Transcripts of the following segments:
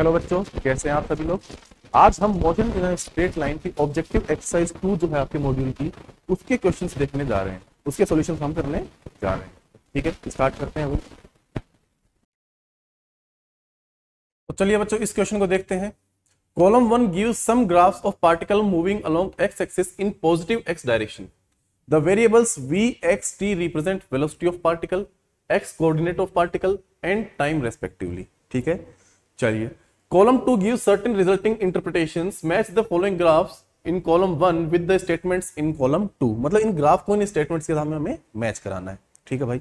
Hello बच्चों कैसे हैं आप सभी लोग आज हम मोशन इन स्ट्रेट लाइन की ऑब्जेक्टिव एक्सरसाइज टू जो है आपके मॉड्यूल की उसके क्वेश्चंस देखने जा रहे हैं उसके सॉल्यूशंस हम करने जा रहे हैं ठीक है स्टार्ट करते हैं तो चलिए बच्चों इस क्वेश्चन को देखते हैं column one give some graphs of particle moving along X axis in positive X direction the variables V X T represent velocity of particle X coordinate of particle and time respectively ठीक है चलिए Column 2 gives certain resulting interpretations. Match the following graphs in column 1 with the statements in column 2. मतलब इन graph को इन statements के सामने हमें match कराना है ठीक है भाई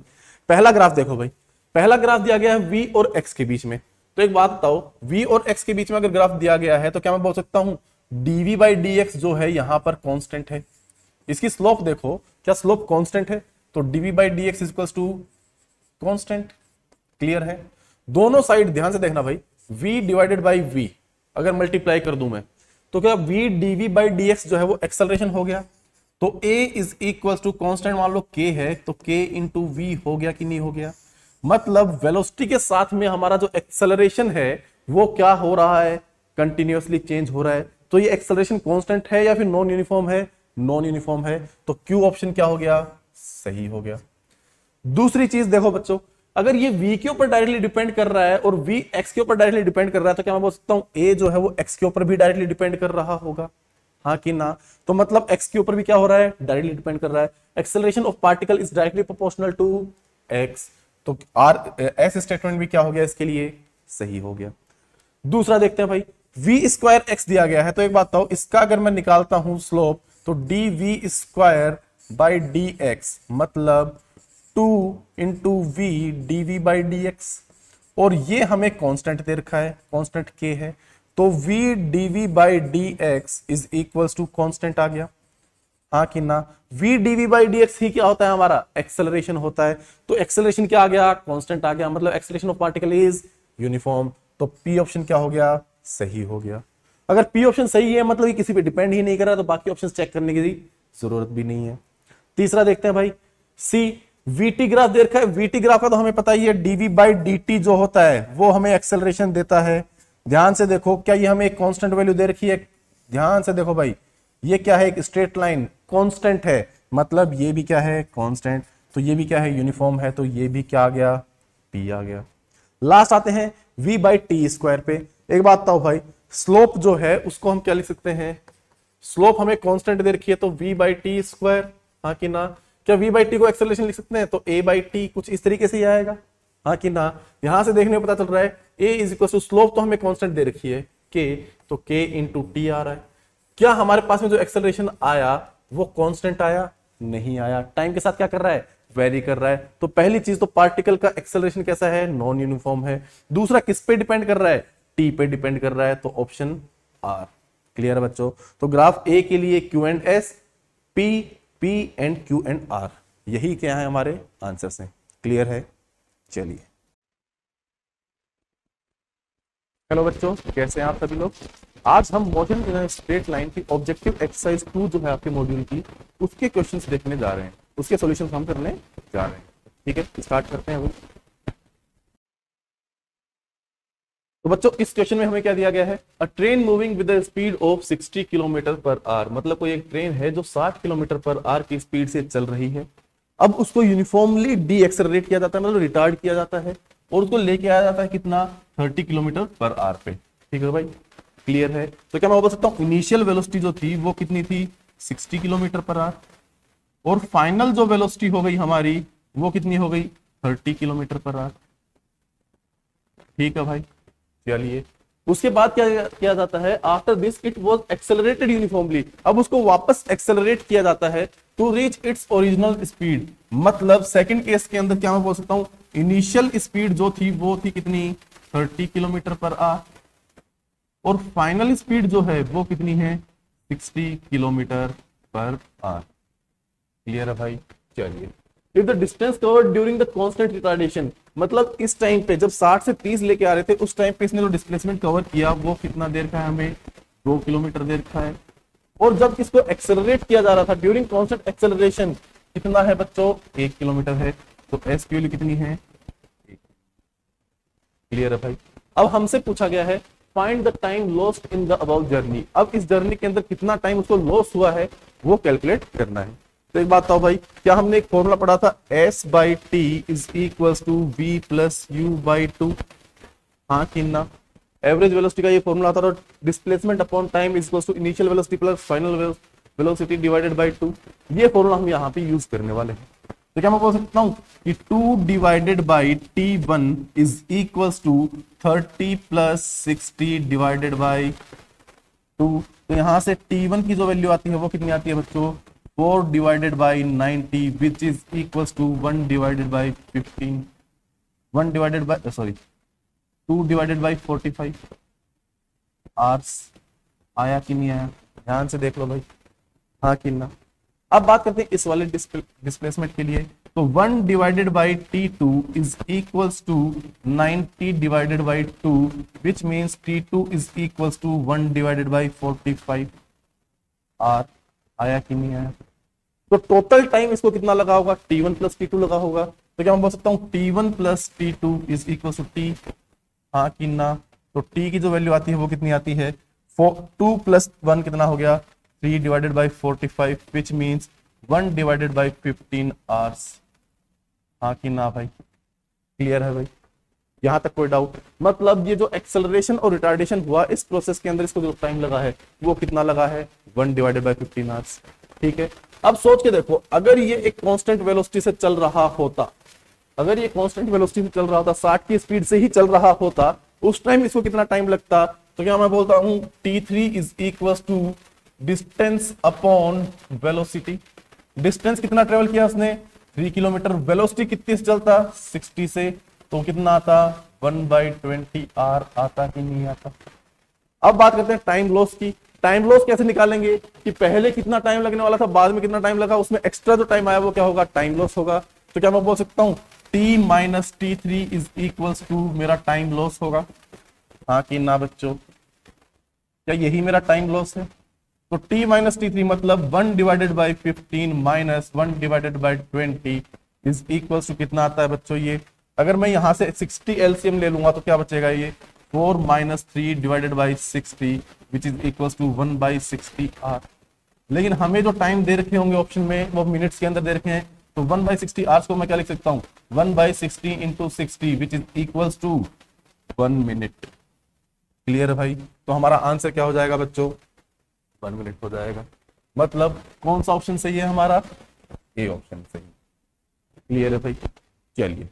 पहला ग्राफ देखो भाई पहला ग्राफ दिया गया है v और x के बीच में तो एक बात बताओ v और x के बीच में अगर ग्राफ दिया गया है तो क्या मैं बोल सकता हूँ dv by dx जो है यहां पर कॉन्स्टेंट है इसकी स्लोप देखो क्या स्लोप कॉन्स्टेंट है तो dv by dx equals to constant clear है दोनों साइड ध्यान से देखना भाई v डिवाइडेड बाई v अगर मल्टीप्लाई कर दू मैं तो क्या v dv बाई डी जो है वो एक्सलरेशन हो गया तो a is equal to constant मान लो k है तो k इंटू वी हो गया कि नहीं हो गया मतलब वेलोसिटी के साथ में हमारा जो एक्सलरेशन है वो क्या हो रहा है कंटिन्यूसली चेंज हो रहा है तो ये एक्सलरेशन कॉन्स्टेंट है या फिर नॉन यूनिफॉर्म है नॉन यूनिफॉर्म है तो क्यू ऑप्शन क्या हो गया सही हो गया दूसरी चीज देखो बच्चों अगर ये v के ऊपर डायरेक्टली डिपेंड कर रहा है और v x के ऊपर डायरेक्टली डिपेंड कर रहा है तो क्या मैं बोल सकता हूँ a जो है वो x के ऊपर भी डायरेक्टली डिपेंड कर रहा होगा हाँ कि ना तो मतलब x के ऊपर भी क्या हो रहा है डायरेक्टली डिपेंड कर रहा है acceleration of particle is directly proportional to x तो r s स्टेटमेंट भी क्या हो गया इसके लिए सही हो गया दूसरा देखते हैं भाई वी स्क्वायर एक्स दिया गया है तो एक बात बताओ इसका अगर मैं निकालता हूं स्लोप तो D V square by D X मतलब two into V D we by D X और ये हमें कांस्टेंट दे रखा है कांस्टेंट के है तो V D we by D x is equal to constant आ गया हाँ कि ना V D we by D X ही क्या होता है हमारा एक्सेलरेशन होता है तो एक्सेलरेशन क्या आ गया कॉन्स्टेंट आ गया मतलब acceleration of particle is uniform तो पी ऑप्शन क्या हो गया सही हो गया अगर पी ऑप्शन सही है मतलब किसी पे डिपेंड ही नहीं कर रहा तो बाकी ऑप्शन चेक करने की जरूरत भी नहीं है तीसरा देखते हैं भाई सी वीटी ग्राफ दे रखा है वीटी ग्राफ का तो हमें पता ही है डीवी बाई डी जो होता है वो हमें एक्सेलरेशन देता है ध्यान से देखो क्या ये हमें एक कांस्टेंट वैल्यू दे रखी है ध्यान से देखो भाई ये क्या है एक स्ट्रेट लाइन कांस्टेंट है मतलब ये भी क्या है कांस्टेंट तो ये भी क्या है यूनिफॉर्म है तो ये भी क्या आ गया पी आ गया लास्ट आते हैं वी बाई टी स्क्वायर पे एक बात बताओ भाई स्लोप जो है उसको हम क्या लिख सकते हैं स्लोप हमें कांस्टेंट दे रखी है तो वी बाई टी स्क्वायर हाँ कि ना क्या वी बाई टी को एक्सेलरेशन लिख सकते हैं तो ए बाई टी कुछ इस तरीके से ही आएगा हाँ कि ना यहां से देखने में पता चल रहा है A is equal to slope तो हमें कॉन्स्टेंट दे रखी है के तो के इंटू टी आ रहा है क्या हमारे पास में जो एक्सेलरेशन आया वो कॉन्स्टेंट आया नहीं आया टाइम के साथ क्या कर रहा है वेरी कर रहा है तो पहली चीज तो पार्टिकल का एक्सेलरेशन कैसा है नॉन यूनिफॉर्म है दूसरा किस पे डिपेंड कर रहा है टी पे डिपेंड कर रहा है तो ऑप्शन आर क्लियर बच्चों तो ग्राफ ए के लिए Q and S P P and Q and R यही क्या है हमारे आंसर से क्लियर है चलिए हेलो बच्चों कैसे हैं आप सभी लोग आज हम मोशन स्ट्रेट लाइन की ऑब्जेक्टिव एक्सरसाइज टू जो है आपके मॉड्यूल की उसके क्वेश्चंस देखने जा रहे हैं उसके सॉल्यूशंस हम करने जा रहे हैं ठीक है स्टार्ट करते हैं अभी तो बच्चों इस क्वेश्चन में हमें क्या दिया गया है a train moving with speed of 60 kilometre per hour मतलब कोई एक ट्रेन है जो 60 किलोमीटर पर आर की स्पीड से चल रही है अब उसको यूनिफॉर्मली डी एक्सलरेट किया जाता है मतलब रिटार्ड किया जाता है और उसको लेके आया जाता है कितना 30 किलोमीटर पर आर पे ठीक है भाई क्लियर है तो क्या मैं बोल सकता हूँ इनिशियल वेलोसिटी जो थी वो कितनी थी सिक्सटी किलोमीटर पर आर और फाइनल जो वेलोसिटी हो गई हमारी वो कितनी हो गई थर्टी किलोमीटर पर आर ठीक है भाई लिए उसके बाद क्या किया जाता है after this it was accelerated uniformly अब उसको वापस एक्सेलरेट किया जाता है to reach its original speed मतलब सेकंड केस के अंदर क्या मैं बोल सकता हूं इनिशियल स्पीड जो थी वो थी कितनी 30 किलोमीटर पर आ और फाइनल स्पीड जो है वो कितनी है 60 किलोमीटर पर आवर क्लियर है भाई चलिए if the distance covered during the constant retardation मतलब इस टाइम पे जब 60 से 30 लेके आ रहे थे उस टाइम पे इसने जो तो डिस्प्लेसमेंट कवर किया वो कितना देर का है हमें दो किलोमीटर देर का है और जब इसको एक्सेलरेट किया जा रहा था ड्यूरिंग कॉन्स्टेंट एक्सेलरेशन कितना है बच्चों एक किलोमीटर है तो एस वैल्यू कितनी है क्लियर है भाई अब हमसे पूछा गया है find the time lost in the about journey अब इस जर्नी के अंदर कितना टाइम उसको लॉस हुआ है वो कैलकुलेट करना है तो एक बात बताओ भाई क्या हमने एक फॉर्मूला पढ़ा था S by T is equal to we plus you by two हाँ किन्ना एवरेज वेलोसिटी का ये फॉर्मूला आता था displacement upon time is to initial velocity plus final velocity divided by two ये फॉर्मूला हम यहाँ पे यूज करने वाले हैं तो क्या मैं बोल सकता हूँ कि two divided by T one is equal to thirty plus sixty divided by two तो यहां से टी वन की जो वैल्यू आती है वो कितनी आती है बच्चों four divided by ninety which is equal to one divided by fifteen one divided by sorry two divided by forty five hours आया कि नहीं आया ध्यान से देख लो भाई हाँ कि ना अब बात करते हैं इस वाले डिस्प्लेसमेंट के लिए तो one divided by T two is equal to ninety divided by two which means T two is equal to one divided by forty five hour आया कि नहीं आया तो टोटल टाइम इसको कितना लगा होगा T one plus T two लगा होगा तो क्या मैं बोल सकता हूँ T one plus T two is equal to T हाँ कि ना तो टी की जो वैल्यू आती है वो कितनी आती है टू प्लस वन कितना हो गया three divided by forty five which means one divided by fifteen hours हाँ कि ना भाई क्लियर है भाई यहां तक कोई डाउट मतलब ये जो एक्सेलरेशन और रिटार्डेशन हुआ इस प्रोसेस के अंदर इसको जो टाइम लगा है वो कितना लगा है one divided by fifteen hours ठीक है अब सोच के देखो अगर ये एक कांस्टेंट वेलोसिटी से चल रहा होता अगर ये कांस्टेंट वेलोसिटी से चल रहा होता साठ की स्पीड से ही चल रहा होता उस टाइम इसको कितना टाइम लगता तो क्या मैं बोलता हूं T three is equal to distance upon velocity distance कितना ट्रेवल किया उसने थ्री किलोमीटर वेलोसिटी कितनी से चलता सिक्सटी से तो कितना आता वन बाई ट्वेंटी आर आता कि नहीं आता अब बात करते हैं टाइम लॉस की टाइम लॉस कैसे निकालेंगे कि पहले कितना टाइम लगने वाला था बाद में कितना टाइम लगा उसमें एक्स्ट्रा जो टाइम आया वो क्या होगा टाइम लॉस होगा तो क्या मैं बोल सकता हूँ T minus T three is equal to मेरा टाइम लॉस होगा हाँ कि ना बच्चों क्या यही मेरा टाइम लॉस है तो t माइनस टी थ्री मतलब one divided by fifteen minus one divided by twenty is equal to कितना आता है बच्चों ये अगर मैं यहां से 60 एलसीएम ले लूंगा तो क्या बचेगा ये four minus three divided by six which is equal to one by six hour लेकिन हमें जो टाइम दे रखे होंगे ऑप्शन में वो मिनट्स के अंदर दे रखे हैं तो वन बाई सिक्सटी आर्स को मैं क्या लिख सकता हूँ one by sixty into sixty which is equal to one minute clear है भाई तो हमारा आंसर क्या हो जाएगा बच्चों वन मिनट हो जाएगा मतलब कौन सा ऑप्शन सही है हमारा ए ऑप्शन सही क्लियर है भाई चलिए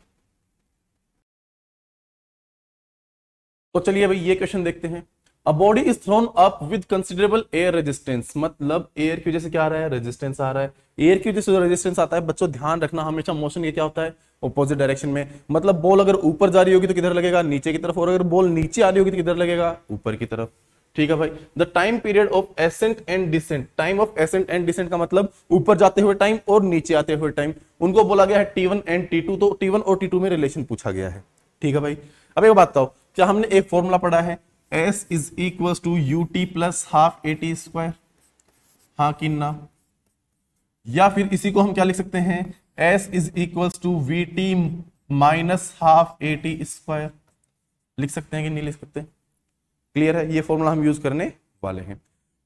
तो चलिए भाई ये क्वेश्चन देखते हैं a body is thrown up with considerable air resistance मतलब एयर की वजह से क्या आ रहा है रेजिस्टेंस आ रहा है एयर की वजह से रेजिस्टेंस आता है बच्चों ध्यान रखना हमेशा मोशन ये क्या होता है ऑपोजिट डायरेक्शन में मतलब बॉल अगर ऊपर जा रही होगी तो किधर लगेगा नीचे की तरफ और अगर बॉल नीचे आ रही होगी तो किधर लगेगा ऊपर की तरफ ठीक है भाई the time period of ascent and descent time of ascent and descent का मतलब ऊपर जाते हुए टाइम और नीचे आते हुए टाइम उनको बोला गया है टी एंड टी तो टी और टी में रिलेशन पूछा गया है ठीक है भाई अब एक बात बताओ क्या हमने एक फॉर्मूला पढ़ा है S is equal to U T plus half A T square हाँ कि ना या फिर इसी को हम क्या लिख सकते हैं S is equal to V T minus half A T square लिख सकते हैं कि नहीं लिख सकते क्लियर है ये फॉर्मूला हम यूज करने वाले हैं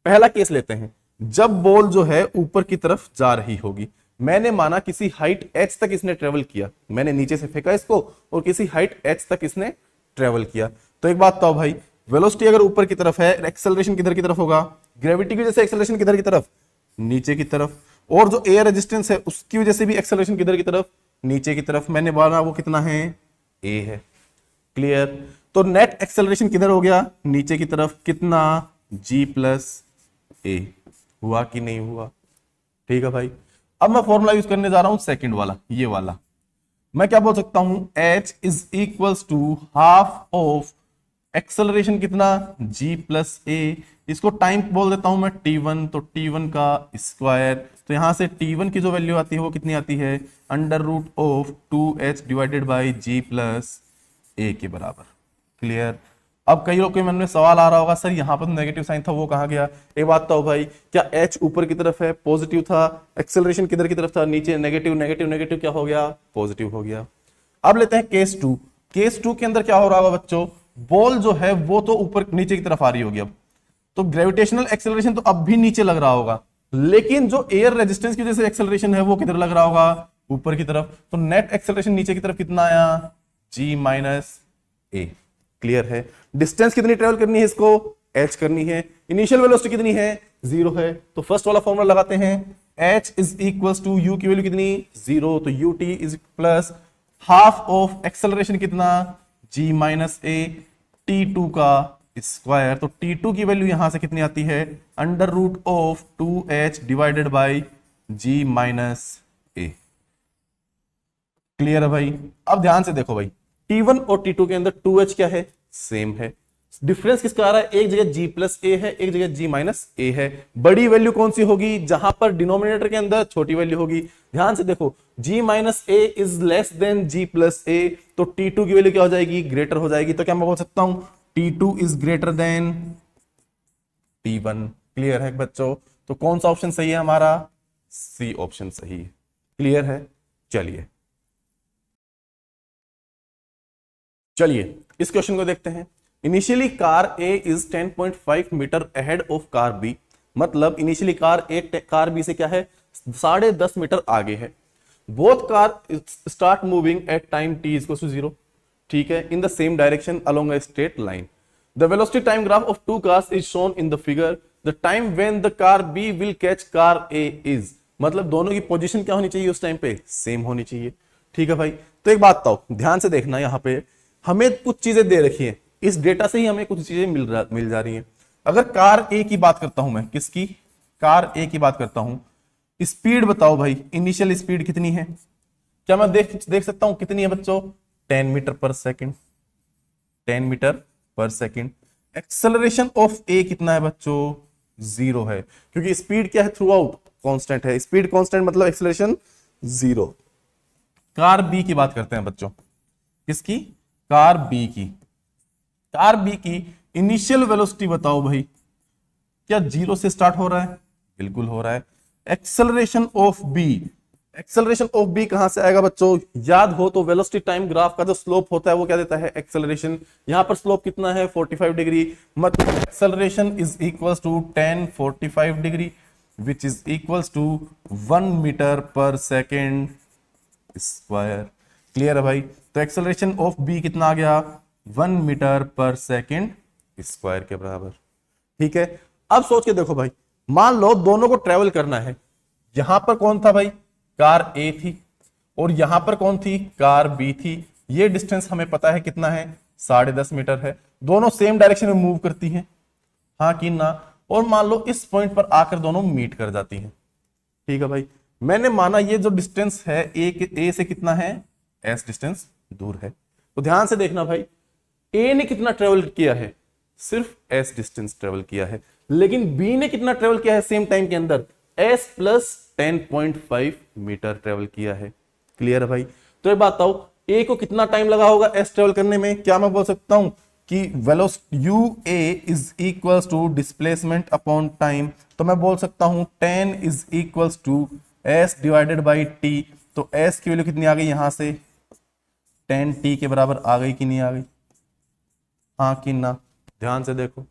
पहला केस लेते हैं जब बॉल जो है ऊपर की तरफ जा रही होगी मैंने माना किसी हाइट एच तक इसने ट्रेवल किया मैंने नीचे से फेंका इसको और किसी हाइट एच तक इसने ट्रेवल किया तो एक बात तो भाई वेलोसिटी अगर ऊपर की तरफ है एक्सेलरेशन किधर की तरफ होगा ग्रेविटी की वजह से एक्सेलरेशन किधर की तरफ नीचे की तरफ और जो एयर रेजिस्टेंस है उसकी वजह से भी एक्सेलरेशन किधर की तरफ नीचे की तरफ मैंने बोला वो कितना है ए है क्लियर तो नेट एक्सेलरेशन किधर हो गया नीचे की तरफ कितना जी प्लस ए हुआ कि नहीं हुआ ठीक है भाई अब मैं फॉर्मूला यूज करने जा रहा हूं सेकंड वाला ये वाला मैं क्या बोल सकता हूं H is equal to half of acceleration कितना जी प्लस ए इसको टाइम बोल देता हूं मैं टी वन तो टी वन का स्क्वायर तो यहां से टी वन की जो वैल्यू आती है वो कितनी आती है under root of two H divided by G plus A के बराबर क्लियर अब कई लोग के मन में सवाल आ रहा होगा सर यहाँ पर तो नेगेटिव साइन था वो कहा गया एक बात तो भाई क्या एच ऊपर की तरफ है पॉजिटिव था एक्सेलरेशन किधर की तरफ था नीचे नेगेटिव नेगेटिव नेगेटिव क्या हो गया पॉजिटिव हो गया अब लेते हैं केस टू केस टू के अंदर क्या हो रहा होगा बच्चों बॉल जो है वो तो ऊपर नीचे की तरफ आ रही होगी अब तो ग्रेविटेशनल एक्सेलरेशन तो अब भी नीचे लग रहा होगा लेकिन जो एयर रेजिस्टेंस की वजह से एक्सेलरेशन है वो किधर लग रहा होगा ऊपर की तरफ तो नेट एक्सेलरेशन नीचे की तरफ कितना आया जी माइनस ए क्लियर है डिस्टेंस कितनी ट्रेवल करनी है इसको एच करनी है इनिशियल वेलोसिटी कितनी है जीरो है तो फर्स्ट वाला फॉर्मुला लगाते हैं H is equal to U की वैल्यू कितनी जीरो तो U T is plus half of acceleration कितना G minus A T two का स्क्वायर तो टी टू की वैल्यू यहां से कितनी आती है under root of two H divided by G minus A clear है भाई अब ध्यान से देखो भाई T1 और T2 के अंदर 2H क्या है सेम है डिफरेंस किसका आ रहा है एक जगह G प्लस ए है एक जगह G माइनस ए है बड़ी वैल्यू कौन सी होगी जहां पर डिनोमिनेटर के अंदर छोटी वैल्यू होगी ध्यान से देखो G minus A is less than G plus A तो T2 की वैल्यू क्या हो जाएगी ग्रेटर हो जाएगी तो क्या मैं बोल सकता हूं T2 two is greater than T1 clear है बच्चों तो कौन सा ऑप्शन सही है हमारा सी ऑप्शन सही है क्लियर है चलिए चलिए इस क्वेश्चन को देखते हैं initially car A is 10.5 metre ahead of car B मतलब initially car A car B से क्या है साढ़े दस मीटर आगे है both car start moving at time T is to zero ठीक है in the same direction along straight line the velocity time graph of two cars is shown in the figure the time when the car B will catch car A is मतलब दोनों की position क्या होनी चाहिए उस time पे same होनी चाहिए ठीक है भाई तो एक बात बताओ ध्यान से देखना यहाँ पे हमें कुछ चीजें दे रखी है इस डेटा से ही हमें कुछ चीजें मिल रहा मिल जा रही है अगर कार ए की बात करता हूं मैं किसकी कार ए की बात करता हूं स्पीड बताओ भाई इनिशियल स्पीड कितनी है क्या मैं देख देख सकता हूं कितनी है बच्चों ten metre per second ten metre per second acceleration of A कितना है बच्चों जीरो है क्योंकि स्पीड क्या है थ्रू आउट कॉन्स्टेंट है स्पीड कॉन्स्टेंट मतलब एक्सेलरेशन जीरो कार बी की बात करते हैं बच्चों किसकी कार बी की कार बी की इनिशियल वेलोसिटी बताओ भाई क्या जीरो से स्टार्ट हो रहा है बिल्कुल हो रहा है acceleration of B acceleration of B कहां से आएगा बच्चों याद हो तो वेलोसिटी टाइम ग्राफ का जो स्लोप होता है वो क्या देता है एक्सेलरेशन यहां पर स्लोप कितना है 45 डिग्री मतलब acceleration is equal to 10 45 degree which is equal to 1 metre per second square clear है भाई तो एक्सेलरेशन ऑफ बी कितना आ गया one metre per second square के बराबर ठीक है अब सोच के देखो भाई मान लो दोनों को ट्रेवल करना है यहां पर कौन था भाई कार ए थी और यहां पर कौन थी कार बी थी ये डिस्टेंस हमें पता है कितना है साढ़े दस मीटर है दोनों सेम डायरेक्शन में मूव करती हैं हाँ कि ना और मान लो इस पॉइंट पर आकर दोनों मीट कर जाती हैं ठीक है भाई मैंने माना ये जो डिस्टेंस है ए के ए से कितना है एस डिस्टेंस दूर है तो ध्यान से देखना भाई ए ने कितना ट्रेवल किया है सिर्फ एस डिस्टेंस ट्रेवल किया है लेकिन बी ने कितना ट्रेवल किया है सेम टाइम के अंदर S plus ten point five metre travel किया है क्लियर है भाई तो ये बात आओ ए को कितना टाइम लगा होगा एस ट्रेवल करने में क्या मैं बोल सकता हूं कि velocity U A is equal to displacement upon time तो मैं बोल सकता हूं ten is equal to S divided by T तो एस की वैल्यू कितनी आ गई यहां से टेन टी के बराबर आ गई कि नहीं आ गई हाँ कि ना ध्यान से देखो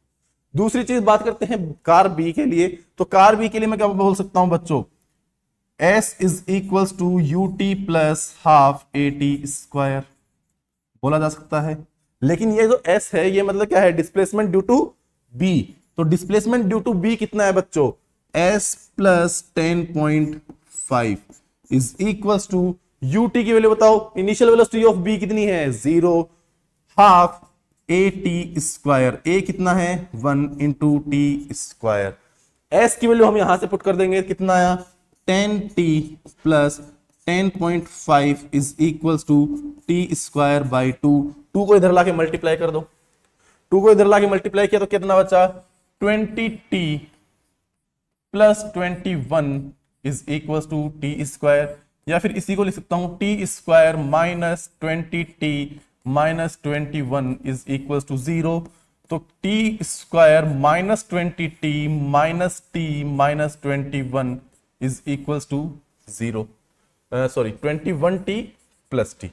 दूसरी चीज बात करते हैं कार बी के लिए तो कार बी के लिए मैं क्या बोल सकता हूं बच्चों S is equal to U T plus half A T square बोला जा सकता है लेकिन ये जो एस है ये मतलब क्या है डिस्प्लेसमेंट ड्यू टू बी तो डिस्प्लेसमेंट ड्यू टू बी कितना है बच्चों S plus ten point five is equal to ut की वैल्यू बताओ इनिशियल वेलोसिटी ऑफ b कितनी है zero half A T square A कितना है one into T square S की वैल्यू हम यहां से पुट कर देंगे कितना आया ten T plus ten point five is equal to T square by two to को इधर लाके मल्टीप्लाई कर दो टू को इधर लाके मल्टीप्लाई किया तो कितना बचा twenty T plus twenty one is equal to T square या फिर इसी को लिख सकता हूं T square minus twenty T minus twenty one is equal to zero तो T square minus twenty T minus T minus twenty one is equal to zero sorry twenty one T plus T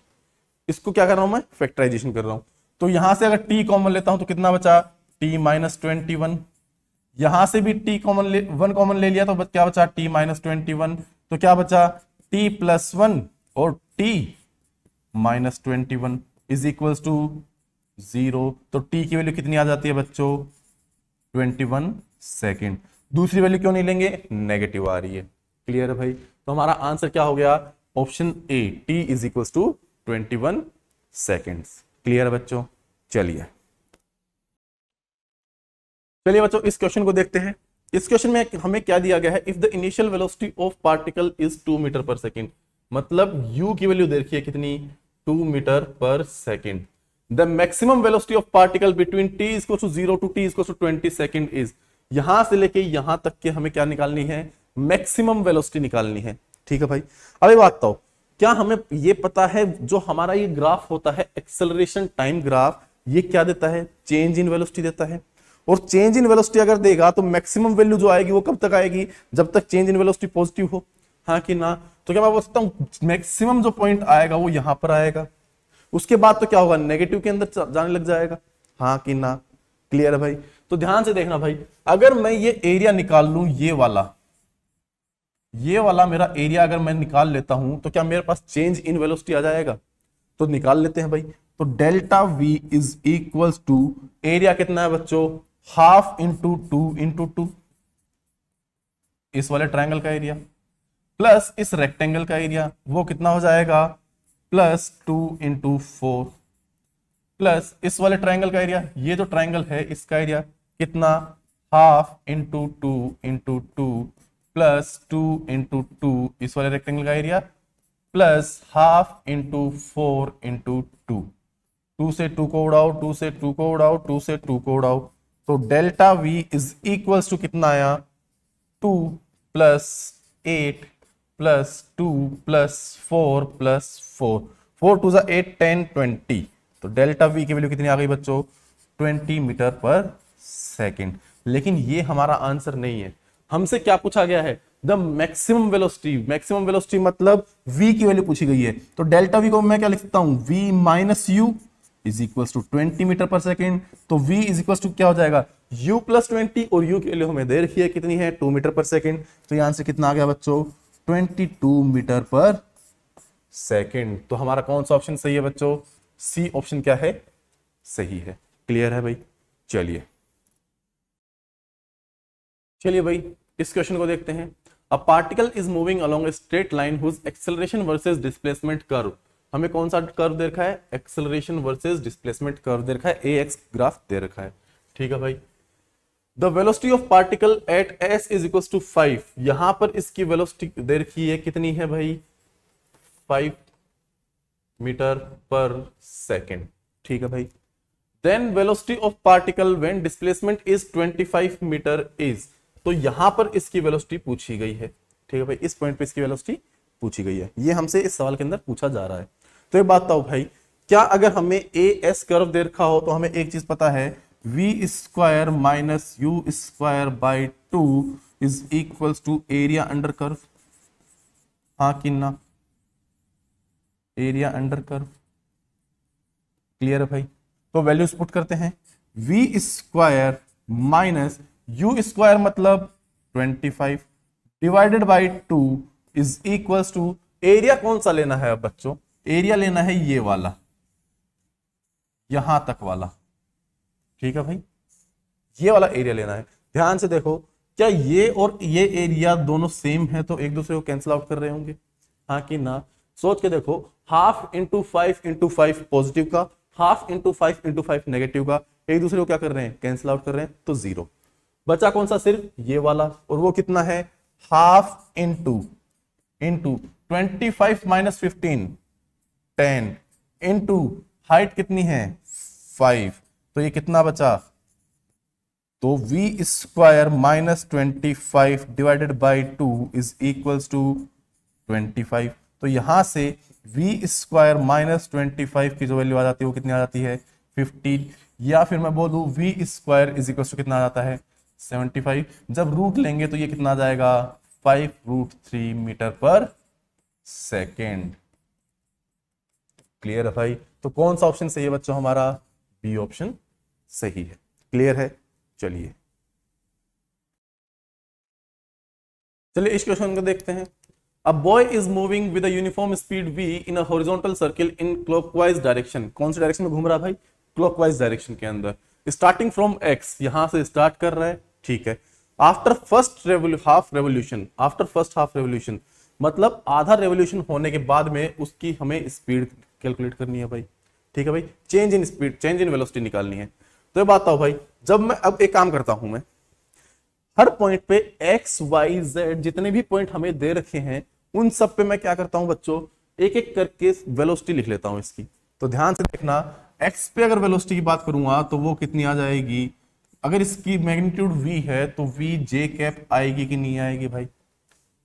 इसको क्या कर रहा हूं मैं factorisation कर रहा हूं तो यहां से अगर टी कॉमन लेता हूं तो कितना बचा टी माइनस ट्वेंटी वन यहां से भी टी कॉमन वन कॉमन ले लिया तो क्या बचा टी माइनस ट्वेंटी वन तो क्या बचा टी प्लस वन और T minus twenty one is equal to zero तो टी की वैल्यू कितनी आ जाती है बच्चों ट्वेंटी वन सेकेंड दूसरी वैल्यू क्यों नहीं लेंगे नेगेटिव आ रही है क्लियर है भाई तो हमारा आंसर क्या हो गया option A T is equal to twenty one second clear है बच्चों चलिए चलिए बच्चों इस क्वेश्चन को देखते हैं इस क्वेश्चन में हमें क्या दिया गया है if the initial velocity of particle is two metre per second मतलब यू की वैल्यू देखिए कितनी two metre per second the maximum velocity of particle between T is to zero to T इसको ट्वेंटी सेकेंड इज यहां से लेके यहां तक के हमें क्या निकालनी है मैक्सिमम वेलोसिटी निकालनी है ठीक है भाई अब बात बताओ क्या हमें ये पता है जो हमारा ये ग्राफ होता है एक्सेलरेशन टाइम ग्राफ ये क्या देता है चेंज इन वेलोसिटी देता है और चेंज इन वेलोसिटी अगर देगा तो मैक्सिमम वैल्यू जो आएगी वो कब तक आएगी जब तक चेंज इन वेलोसिटी पॉजिटिव हो हाँ कि ना तो क्या मैं बोल सकता हूँ मैक्सिमम जो पॉइंट आएगा वो यहां पर आएगा उसके बाद तो क्या होगा नेगेटिव के अंदर जाने लग जाएगा हाँ कि ना क्लियर है भाई तो ध्यान से देखना भाई अगर मैं ये एरिया निकाल लू ये वाला ये वाला मेरा एरिया अगर मैं निकाल लेता हूं तो क्या मेरे पास चेंज इन वेलोसिटी आ जाएगा तो निकाल लेते हैं भाई तो delta V is equals to area कितना है बच्चों half into two into two इस वाले ट्राइंगल का एरिया प्लस इस रेक्टेंगल का एरिया वो कितना हो जाएगा plus two into four plus इस वाले ट्राइंगल का एरिया ये जो ट्राइंगल है इसका एरिया कितना half into two into two plus two into two इस वाले रेक्टेंगल का area plus half into four into two two से टू को उड़ाओ टू से टू को उड़ाओ टू से टू को उड़ाओ तो delta V is equal to कितना आया two plus eight plus two plus four plus four four two ज़ा एट टेन ट्वेंटी तो डेल्टा वी की वैल्यू कितनी आ गई बच्चों ट्वेंटी मीटर पर सेकेंड लेकिन ये हमारा आंसर नहीं है हमसे क्या पूछा गया है the maximum velocity maximum velocity मतलब v की वैल्यू पूछी गई है तो डेल्टा v को मैं क्या लिखता हूं v minus U is equal to twenty metre per second तो v इज इक्वल टू क्या हो जाएगा u प्लस ट्वेंटी और u के लिए हमें दे रखी है कितनी है टू मीटर पर सेकेंड तो यहां से कितना आ गया बच्चों twenty two metre per second तो हमारा कौन सा ऑप्शन सही है बच्चों c ऑप्शन क्या है सही है क्लियर है भाई चलिए चलिए भाई इस क्वेश्चन को देखते हैं a particle is moving along straight line whose acceleration versus displacement curve हमें कौन सा कर्व दे रखा है एक्सेलरेशन वर्सेस डिस्प्लेसमेंट कर्व दे रखा है ए एक्स ग्राफ दे रखा है ठीक है भाई the velocity of particle at S is equal to five यहां पर इसकी वेलोसिटी दे रखी है कितनी है भाई फाइव मीटर पर सेकेंड ठीक है भाई then velocity of particle when displacement is twenty five metre is तो यहां पर इसकी वेलोसिटी पूछी गई है ठीक है भाई इस पॉइंट पे इसकी वेलोसिटी पूछी गई है ये हमसे इस सवाल के अंदर पूछा जा रहा है तो ये बात बताओ भाई क्या अगर हमें ए एस कर्व दे रखा हो तो हमें एक चीज पता है we square minus you square by two is equal to area under curve हाँ कि ना एरिया अंडर कर्व क्लियर है भाई तो वैल्यूज पुट करते हैं V square minus you square मतलब 25 divided by two is equals to area कौन सा लेना है बच्चों एरिया लेना है ये वाला यहां तक वाला ठीक है भाई ये वाला एरिया लेना है ध्यान से देखो क्या ये और ये एरिया दोनों सेम है तो एक दूसरे को कैंसिल आउट कर रहे होंगे हाँ कि ना सोच के देखो half into five into five positive का half into five into five negative का एक दूसरे को क्या कर रहे हैं कैंसिल आउट कर रहे हैं तो जीरो बचा कौन सा सिर्फ ये वाला और वो कितना है half into into twenty five minus fifteen ten into height कितनी है फाइव तो ये कितना बचा तो V square minus twenty five divided by two is equals to twenty five तो यहां से V square minus twenty five की जो वैल्यू आ जाती है वो कितनी आ जाती है फिफ्टीन या फिर मैं बोलू V square is equal to कितना आ जाता है सेवेंटी फाइव जब रूट लेंगे तो ये कितना आ जाएगा five root three metre per second clear है भाई तो कौन सा ऑप्शन सही है बच्चों हमारा बी ऑप्शन सही है क्लियर है चलिए चलिए इस क्वेश्चन को देखते हैं a boy is moving with a uniform speed V in a horizontal circle in clockwise direction कौन से डायरेक्शन में घूम रहा है भाई क्लॉकवाइज डायरेक्शन के अंदर स्टार्टिंग फ्रॉम एक्स यहां से स्टार्ट कर रहा है ठीक है after first half revolution after first half revolution मतलब आधा रेवोल्यूशन होने के बाद में उसकी हमें स्पीड कैलकुलेट करनी है भाई ठीक है भाई change in speed change in velocity निकालनी है तो ये बात बताओ भाई जब मैं अब एक काम करता हूं मैं हर पॉइंट पे एक्स वाई जेड जितने भी पॉइंट हमें दे रखे हैं उन सब पे मैं क्या करता हूं बच्चों एक एक करके वेलोसिटी लिख लेता हूं इसकी तो ध्यान से देखना एक्स पे अगर वेलोसिटी की बात करूंगा तो वो कितनी आ जाएगी अगर इसकी मैग्नीट्यूड वी है तो वी जे कैप आएगी कि नहीं आएगी भाई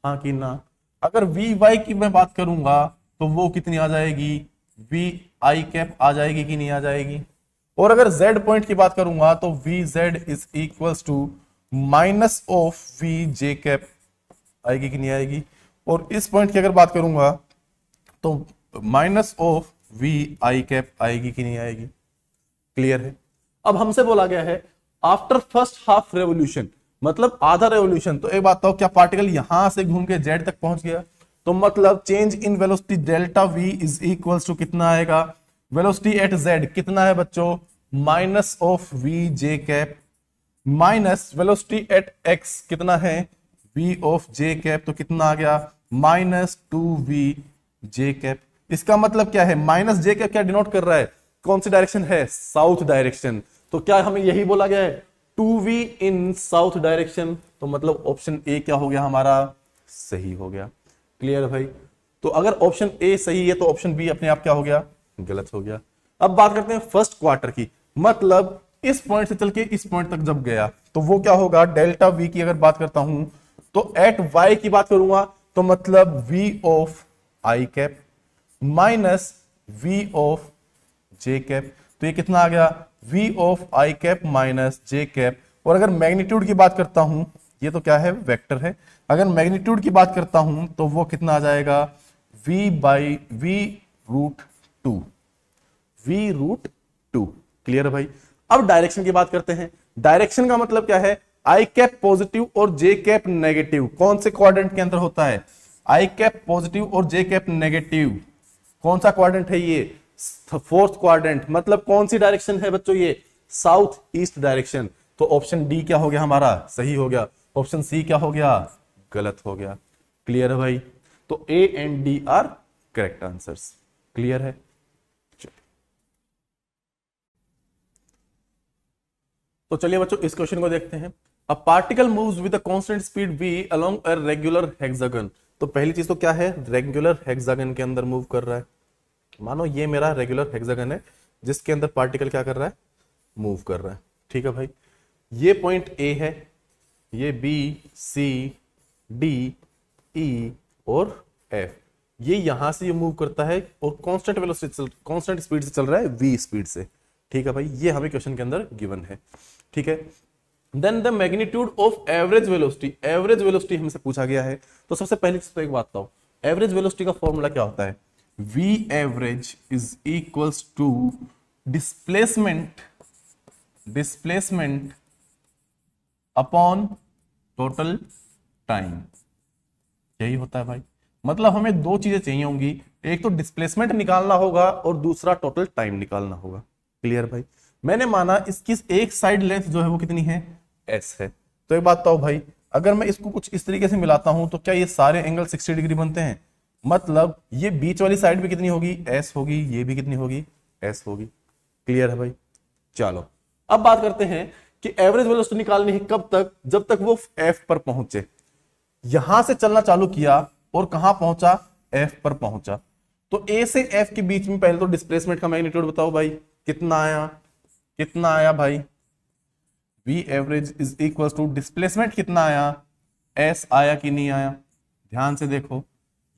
हाँ कि ना अगर वी वाई की मैं बात करूंगा तो वो कितनी आ जाएगी वी आई कैप आ जाएगी कि नहीं आ जाएगी और अगर जेड पॉइंट की बात करूंगा तो V Z is equal to minus of V J cap आएगी कि नहीं आएगी और इस पॉइंट की अगर बात करूंगा तो minus of V I cap आएगी कि नहीं आएगी क्लियर है अब हमसे बोला गया है आफ्टर फर्स्ट हाफ रेवोल्यूशन मतलब आधा रेवोल्यूशन तो एक बात तो क्या पार्टिकल यहां से घूम के जेड तक पहुंच गया तो मतलब change in velocity delta V is equal to कितना आएगा वेलोसिटी एट जेड कितना है बच्चों minus of V J cap minus velocity at X कितना है वी ऑफ जे कैप तो कितना आ गया minus two V J cap इसका मतलब क्या है माइनस जे कैप क्या डिनोट कर रहा है कौन सी डायरेक्शन है साउथ डायरेक्शन तो क्या हमें यही बोला गया है two V in south direction तो मतलब ऑप्शन ए क्या हो गया हमारा सही हो गया क्लियर है भाई तो अगर ऑप्शन ए सही है तो ऑप्शन बी अपने आप क्या हो गया गलत हो गया अब बात करते हैं फर्स्ट क्वार्टर की मतलब इस पॉइंट से चल के इस पॉइंट तक जब गया तो वो क्या होगा डेल्टा वी की अगर बात करता हूं तो एट वाई की बात करूंगा तो मतलब V of I cap minus V of J cap तो ये कितना आ गया V of I cap minus J cap और अगर मैग्नीट्यूड की बात करता हूं ये तो क्या है वेक्टर है अगर मैग्नीट्यूड की बात करता हूं तो वो कितना आ जाएगा v by V root two V root two clear भाई अब डायरेक्शन की बात करते हैं डायरेक्शन का मतलब क्या है आई कैप पॉजिटिव और जे कैप नेगेटिव कौन से क्वाड्रेंट के अंदर होता है आई कैप पॉजिटिव और जे कैप नेगेटिव कौन सा क्वाड्रेंट है ये फोर्थ क्वाड्रेंट मतलब कौन सी डायरेक्शन है बच्चों ये साउथ ईस्ट डायरेक्शन तो ऑप्शन डी क्या हो गया हमारा सही हो गया ऑप्शन सी क्या हो गया गलत हो गया क्लियर है भाई तो A and D are correct answers clear है तो चलिए बच्चों इस क्वेश्चन को देखते हैं a particle moves with a constant speed v along a regular hexagon तो पहली चीज तो क्या है रेगुलर हेक्सागन के अंदर मूव कर रहा है मानो ये मेरा रेगुलर हेक्सागन है जिसके अंदर पार्टिकल क्या कर रहा है मूव कर रहा है ठीक है भाई ये पॉइंट ए है ये बी सी डी ई और एफ ये यहां से ये मूव करता है और कांस्टेंट वेलोसिटी कॉन्स्टेंट स्पीड से चल रहा है वी स्पीड से ठीक है भाई ये हमें क्वेश्चन के अंदर गिवन है ठीक है then the magnitude of average velocity average velocity हमसे पूछा गया है तो सबसे पहले तो एक बात बताओ एवरेज वेलोसिटी का फॉर्मूला क्या होता है v average is equals to displacement displacement upon total time यही होता है भाई मतलब हमें दो चीजें चाहिए होंगी एक तो डिस्प्लेसमेंट निकालना होगा और दूसरा टोटल टाइम निकालना होगा क्लियर भाई मैंने माना इसकी एक साइड लेंथ जो है वो कितनी है एस है तो एक बात बताओ भाई अगर मैं इसको कुछ इस तरीके से मिलाता हूं तो क्या ये सारे एंगल 60 डिग्री बनते हैं मतलब ये बीच वाली साइड भी कितनी होगी एस होगी ये भी कितनी होगी एस होगी क्लियर है भाई चलो अब बात करते हैं कि एवरेज वेलोसिटी निकालनी है कब तक जब तक वो एफ पर पहुंचे यहां से चलना चालू किया और कहां पहुंचा एफ पर पहुंचा तो ए से एफ के बीच में पहले तो डिस्प्लेसमेंट का मैग्नीट्यूड बताओ भाई कितना आया कितना आया भाई v average is equal to displacement कितना आया एस आया कि नहीं आया ध्यान से देखो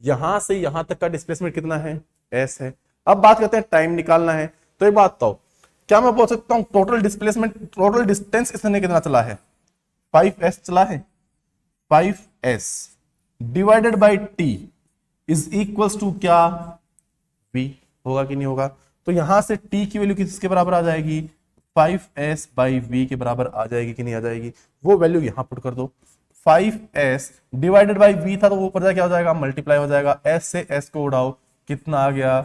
यहां से यहां तक का डिस्प्लेसमेंट कितना है एस है अब बात करते हैं टाइम निकालना है तो ये बात तो क्या मैं बोल सकता हूं टोटल डिस्प्लेसमेंट टोटल डिस्टेंस इसने कितना चला है फाइव एस चला है five s divided by T is equal to क्या वी होगा कि नहीं होगा तो यहां से टी की वैल्यू किसके बराबर आ जाएगी फाइव एस बाई वी के बराबर आ जाएगी कि नहीं आ जाएगी वो वैल्यू यहां पुट कर दो five s divided by v था तो वो ऊपर क्या हो जाएगा मल्टीप्लाई हो जाएगा एस से एस को उड़ाओ कितना आ गया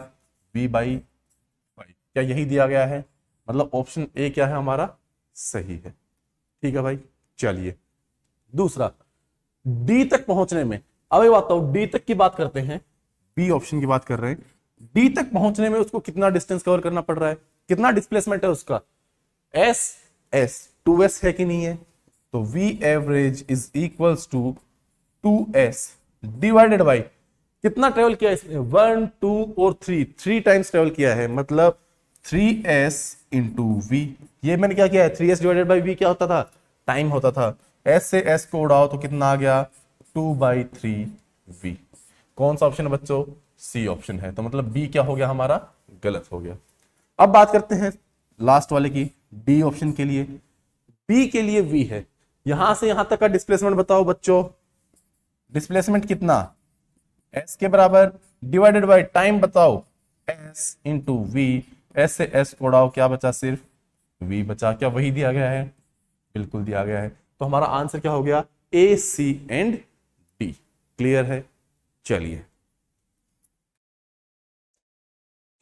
वी बाई फाइव क्या यही दिया गया है मतलब ऑप्शन ए क्या है हमारा सही है ठीक है भाई चलिए दूसरा डी तक पहुंचने में अब एक बात डी तक की बात करते हैं बी ऑप्शन की बात कर रहे हैं डी तक पहुंचने में उसको कितना डिस्टेंस कवर करना पड़ रहा है कितना डिस्प्लेसमेंट है उसका एस एस टू एस है कि नहीं है तो v average is equal to two S divided by कितना ट्रेवल किया इसने वन टू और थ्री थ्री टाइम्स ट्रेवल किया है मतलब थ्री एस इंटू वी ये मैंने क्या किया है three s divided by v क्या होता था टाइम होता था एस से एस को उड़ाओ तो कितना आ गया टू बाई थ्री वी कौन सा ऑप्शन है बच्चों सी ऑप्शन है तो मतलब बी क्या हो गया हमारा गलत हो गया अब बात करते हैं लास्ट वाले की डी ऑप्शन के लिए बी के लिए वी है यहां से यहां तक का डिस्प्लेसमेंट बताओ बच्चों डिस्प्लेसमेंट कितना एस के बराबर डिवाइडेड बाई टाइम बताओ एस इंटू वी एस से एस उड़ाओ क्या बचा सिर्फ वी बचा क्या वही दिया गया है बिल्कुल दिया गया है तो हमारा आंसर क्या हो गया A C and D clear है चलिए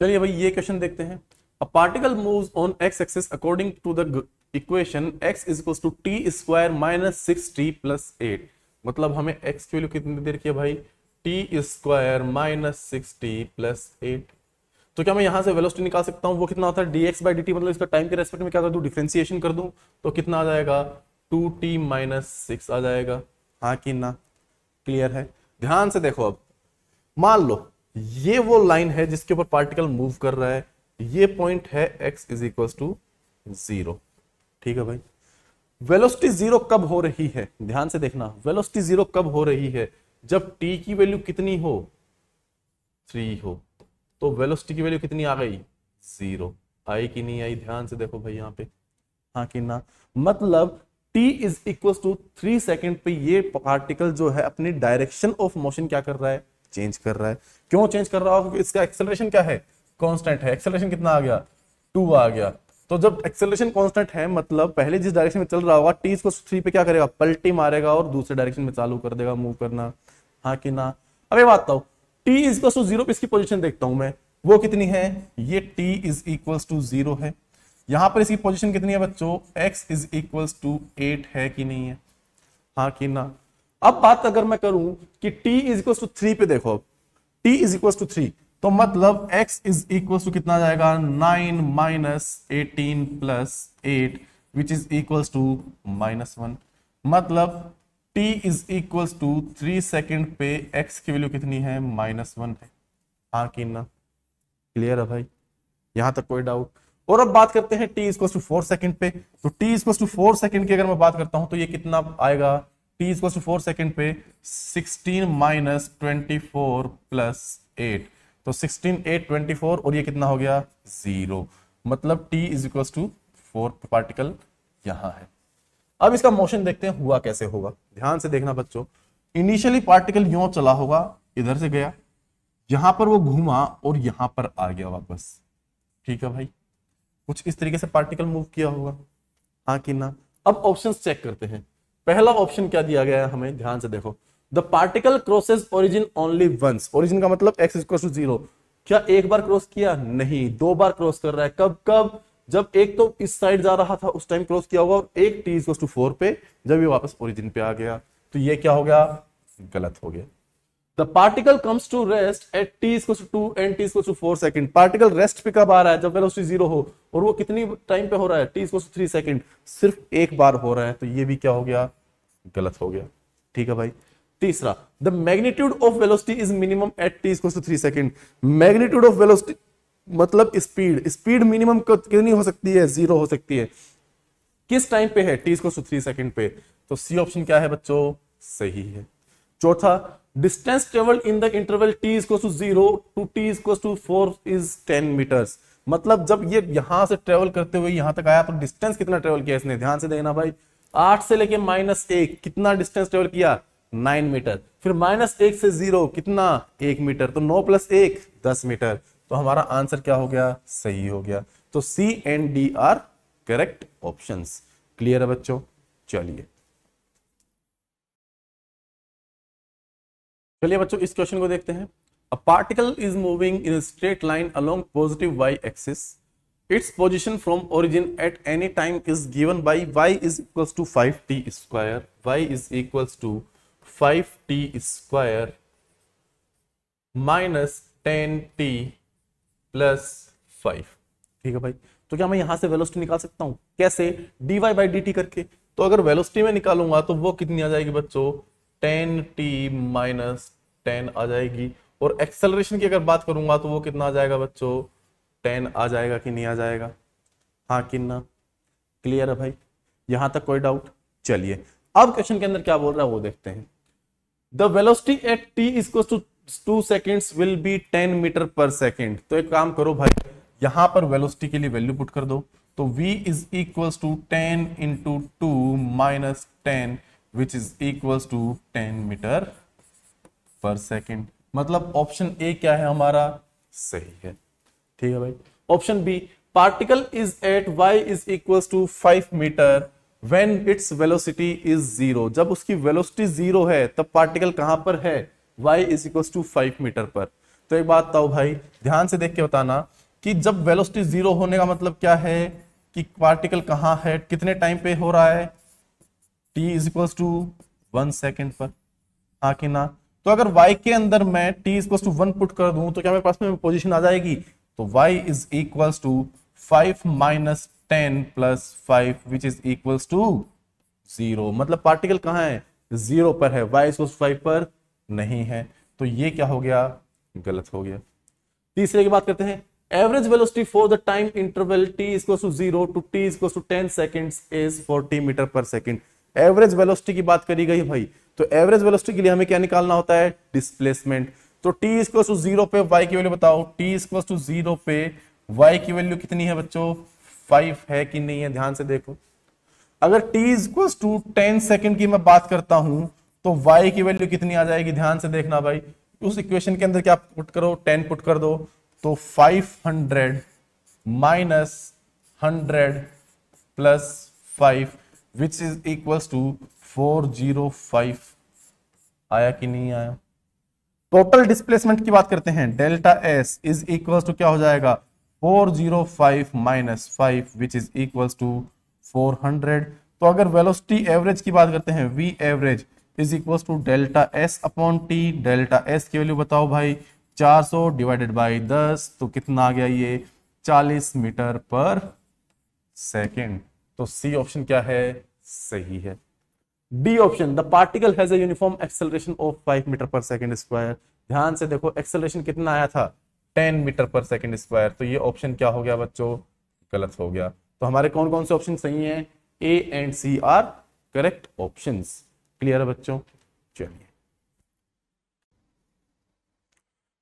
चलिए भाई ये क्वेश्चन देखते हैं a particle moves on x axis according to the equation x is to T square minus six t plus eight मतलब हमें एक्स की वैल्यू कितनी देर की है भाई t square minus six t plus eight तो क्या मैं यहां से वेलोसिटी निकाल सकता हूं वो कितना होता है d x by d t मतलब इसका टाइम के रेस्पेक्ट में क्या कर दू डिफ्रेंसिएशन कर दूं तो कितना आ जाएगा टू टी माइनस सिक्स आ जाएगा हाँ कि ना क्लियर है ध्यान से देखो अब मान लो ये वो लाइन है जिसके ऊपर पार्टिकल मूव कर रहा है ये पॉइंट है x is equal to zero ठीक है भाई वेलोसिटी जीरो कब हो रही है ध्यान से देखना वेलोसिटी जीरो कब हो रही है जब टी की वैल्यू कितनी हो थ्री हो तो वेलोसिटी की वैल्यू कितनी आ गई जीरो आई कि नहीं आई ध्यान से देखो भाई यहां पे हाँ कि ना मतलब t is equal to three second पे ये पार्टिकल जो है अपनी डायरेक्शन ऑफ मोशन क्या कर रहा है चेंज कर रहा है क्यों चेंज कर रहा है क्योंकि इसका एक्सेलरेशन क्या है कॉन्स्टेंट है एक्सेलरेशन कितना आ गया टू आ गया तो जब एक्सेलरेशन कॉन्स्टेंट है मतलब पहले जिस डायरेक्शन में चल रहा होगा टी इसको थ्री पे क्या करेगा पलटी मारेगा और दूसरे डायरेक्शन में चालू कर देगा मूव करना हाँ कि ना अब ये बात बताओ t is equal to zero पे इसकी पोजिशन देखता हूं मैं वो कितनी है ये t is equal to zero है यहां पर इसकी पोजीशन कितनी है बच्चों x is equal to eight है कि नहीं है हाँ कि ना अब बात अगर मैं करूं कि t is equal to three पे देखो t is equal to three तो मतलब x इज इक्वल टू कितना जाएगा nine minus eighteen plus eight which is equal to minus one मतलब t is equal to three second पे x की value कितनी है माइनस वन है हाँ कि ना क्लियर है भाई यहां तक कोई डाउट और अब बात करते हैं t is equals to four second पे तो t is equals to four second की अगर मैं बात करता हूं तो ये कितना आएगा t is equals to four second पे sixteen minus twenty four plus eight तो सिक्सटीन एट ट्वेंटी फोर और ये कितना हो गया जीरो मतलब t is equal to four particle यहां है अब इसका मोशन देखते हैं हुआ कैसे होगा ध्यान से देखना बच्चों इनिशियली पार्टिकल यो चला होगा इधर से गया यहां पर वो घूमा और यहां पर आ गया वापस ठीक है भाई कुछ इस तरीके से पार्टिकल मूव किया होगा हाँ कि ना अब ऑप्शन चेक करते हैं पहला ऑप्शन क्या दिया गया है हमें ध्यान से देखो the particle crosses origin only once origin का मतलब एक्स इक्वल टू जीरो क्या एक बार क्रॉस किया नहीं दो बार क्रॉस कर रहा है कब कब जब एक तो इस साइड जा रहा था उस टाइम क्रॉस किया होगा और एक टी इक्वल टू फोर पे जब ये वापस ओरिजिन पे आ गया तो ये क्या हो गया गलत हो गया the particle comes to rest at t equals two and t equals to four second particle rest पे कब आ रहा है जब वेलोसिटी जीरो हो और वो कितनी टाइम पे हो रहा है t equals to three second सिर्फ एक बार हो रहा है तो ये भी क्या हो गया गलत हो गया ठीक है भाई तीसरा the magnitude of velocity is minimum at t equals to three second magnitude of velocity मतलब स्पीड स्पीड मिनिमम कितनी हो सकती है जीरो हो सकती है किस टाइम पे है t equals to three second पे तो सी ऑप्शन क्या है बच्चों सही है चौथा distance traveled in the interval t is equals zero to t is equals to four is ten metres मतलब जब ये यहां से ट्रेवल करते हुए यहां तक आया तो डिस्टेंस कितना ट्रेवल किया इसने ध्यान से देखना भाई आठ से लेके माइनस एक कितना डिस्टेंस ट्रेवल किया नाइन मीटर फिर माइनस एक से जीरो कितना एक मीटर तो नौ प्लस एक दस मीटर तो हमारा आंसर क्या हो गया सही हो गया तो C and D are correct option clear है बच्चों चलिए चलिए बच्चों इस क्वेश्चन को देखते हैं a particle is moving in straight line along positive y axis its position from origin at any time is given by y is equal to five T square y is equal to five T square minus ten T plus five ठीक है भाई तो क्या मैं यहां से velocity निकाल सकता हूं कैसे d y by d t करके तो अगर वेलोसिटी में निकालूंगा तो वो कितनी आ जाएगी बच्चों टेन टी माइनस टेन आ जाएगी और एक्सेलरेशन की अगर बात करूंगा तो वो कितना आ जाएगा बच्चों टेन आ जाएगा कि नहीं आ जाएगा हाँ कि ना क्लियर है भाई यहां तक कोई डाउट चलिए अब क्वेश्चन के अंदर क्या बोल रहा है वो देखते हैं the velocity at t is equal to two seconds will be ten metre per second तो एक काम करो भाई यहां पर वेलोसिटी के लिए वैल्यू पुट कर दो तो v is equals to ten into two minus ten which is equal to 10 metre per second मतलब ऑप्शन ए क्या है हमारा सही है ठीक है भाई option B particle is at y is equal to five metre when its velocity is zero जब उसकी वेलोसिटी जीरो है तब पार्टिकल कहां पर है y is equal to five metre पर तो एक बात बताओ भाई ध्यान से देख के बताना कि जब वेलोसिटी जीरो होने का मतलब क्या है कि पार्टिकल कहाँ है कितने टाइम पे हो रहा है t is equal to one second पर हाँ कि ना तो अगर y के अंदर मैं t is to one put कर दूं तो क्या मेरे पास में पोजीशन आ जाएगी तो y is equal to five minus ten plus five which is equal to zero मतलब पार्टिकल कहा है जीरो पर है y इज फाइव पर नहीं है तो ये क्या हो गया गलत हो गया तीसरे की बात करते हैं average velocity for the time interval t is to zero to t is to ten second is forty metre per second average velocity की बात करी गई भाई तो एवरेज वेलोसिटी के लिए हमें क्या निकालना होता है डिस्प्लेसमेंट तो t इक्वल टू जीरो पे y की वैल्यू बताओ t इक्वल टू जीरो पे y की वैल्यू कितनी है बच्चों फाइव है कि नहीं है ध्यान से देखो अगर t equal to ten second की मैं बात करता हूं तो y की वैल्यू कितनी आ जाएगी ध्यान से देखना भाई उस इक्वेशन के अंदर क्या पुट करो टेन पुट कर दो तो five hundred minus hundred plus five which is equals to four zero five आया कि नहीं आया टोटल डिस्प्लेसमेंट की बात करते हैं delta s is equal to क्या हो जाएगा four zero five minus five which is equal to four hundred तो अगर वेलोसिटी एवरेज की बात करते हैं v average is equal to delta s upon t delta s की वैल्यू बताओ भाई 400 डिवाइडेड बाय 10 तो कितना आ गया ये 40 मीटर पर सेकेंड तो सी ऑप्शन क्या है सही है B option the particle has uniform acceleration of five metre per second square ध्यान से देखो एक्सेलरेशन कितना आया था ten metre per second square तो ये ऑप्शन क्या हो गया बच्चों गलत हो गया तो हमारे कौन कौन से ऑप्शन सही हैं A and C are correct option clear है बच्चों चलिए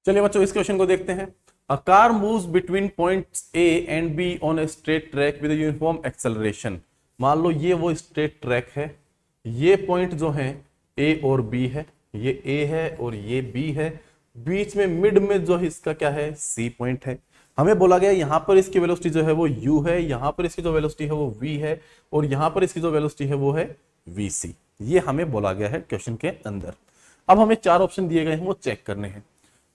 चलिए बच्चों इस क्वेश्चन को देखते हैं A car moves between points A and B on a straight track with a uniform acceleration. मान लो ये वो straight track है ये point जो है A और B है ये A है और ये B है बीच में मिड में जो है इसका क्या है C point है हमें बोला गया यहाँ पर इसकी वेलोसिटी जो है वो u है यहाँ पर इसकी जो वेलोसिटी है वो v है और यहाँ पर इसकी जो वेलोसिटी है वो है सी ये हमें बोला गया है क्वेश्चन के अंदर अब हमें चार ऑप्शन दिए गए हैं वो चेक करने हैं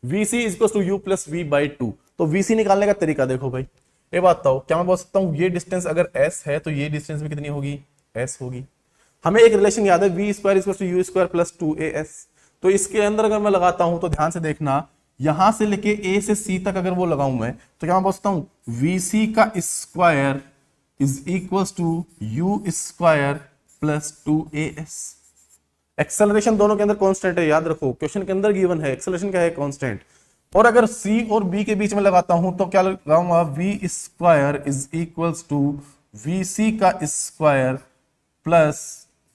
v c is to you plus v by two तो वीसी निकालने का तरीका देखो भाई ये बात बताओ क्या मैं बोल सकता हूँ ये डिस्टेंस अगर एस है तो ये डिस्टेंस भी कितनी होगी एस होगी हमें एक रिलेशन याद है we square is to you square plus two A s तो इसके अंदर अगर मैं लगाता हूं तो ध्यान से देखना यहां से लेके ए से सी तक अगर वो लगाऊ मैं तो क्या मैं बोल सकता हूँ वी सी का square is equal to you square plus two A s acceleration दोनों के अंदर कांस्टेंट है याद रखो क्वेश्चन के अंदर गिवन है एक्सेलरेशन क्या है कांस्टेंट और अगर सी और बी के बीच में लगाता हूं तो क्या लगाऊंगा v square is equal to v c का स्क्वायर प्लस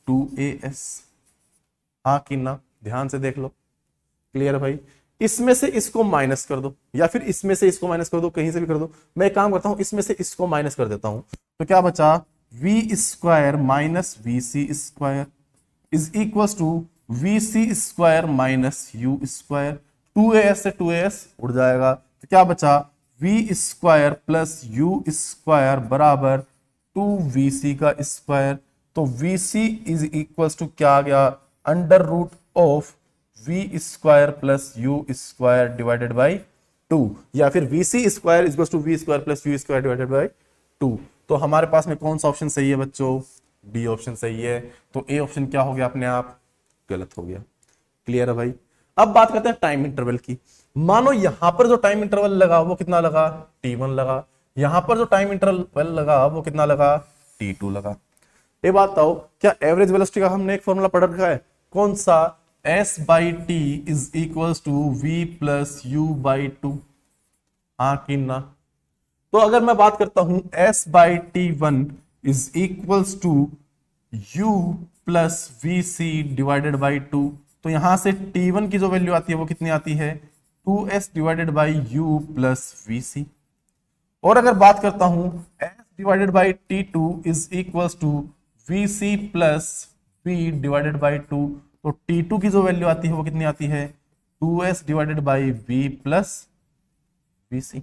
टू ए एस हाँ कि ना ध्यान से देख लो क्लियर भाई इसमें से इसको माइनस कर दो या फिर इसमें से इसको माइनस कर दो कहीं से भी कर दो मैं काम करता हूं इसमें से इसको माइनस कर देता हूं तो क्या बचा v square minus v c square is equal to v c square minus you square two A s से टू ए एस उड़ जाएगा तो क्या बचा v square plus u square बराबर टू वी सी का स्क्वायर तो v c is equal to क्या आ गया under root of v square plus u square divided by two या फिर v c square is to we square plus u square divided by two तो हमारे पास में कौन सा ऑप्शन सही है बच्चों बी ऑप्शन सही है तो ए ऑप्शन क्या हो गया अपने आप गलत हो गया क्लियर है भाई अब बात करते हैं टाइम इंटरवल की मानो यहां पर जो टाइम इंटरवल लगा वो कितना लगा टी वन लगा यहां पर जो टाइम इंटरवल लगा वो कितना लगा टी टू लगा ये बात बताओ क्या एवरेज वेलोसिटी का हमने एक फॉर्मूला पढ़ रखा है कौन सा s by T is equal to we plus you by two हाँ कि ना तो अगर मैं बात करता हूं s by T one is equals to you plus v c divided by two तो यहां से T1 की जो वैल्यू आती है वो कितनी आती है 2s s divided by u plus v c और अगर बात करता हूं s divided by T two is equal to v c plus v divided by two तो T2 की जो वैल्यू आती है वो कितनी आती है 2s s divided by v plus v c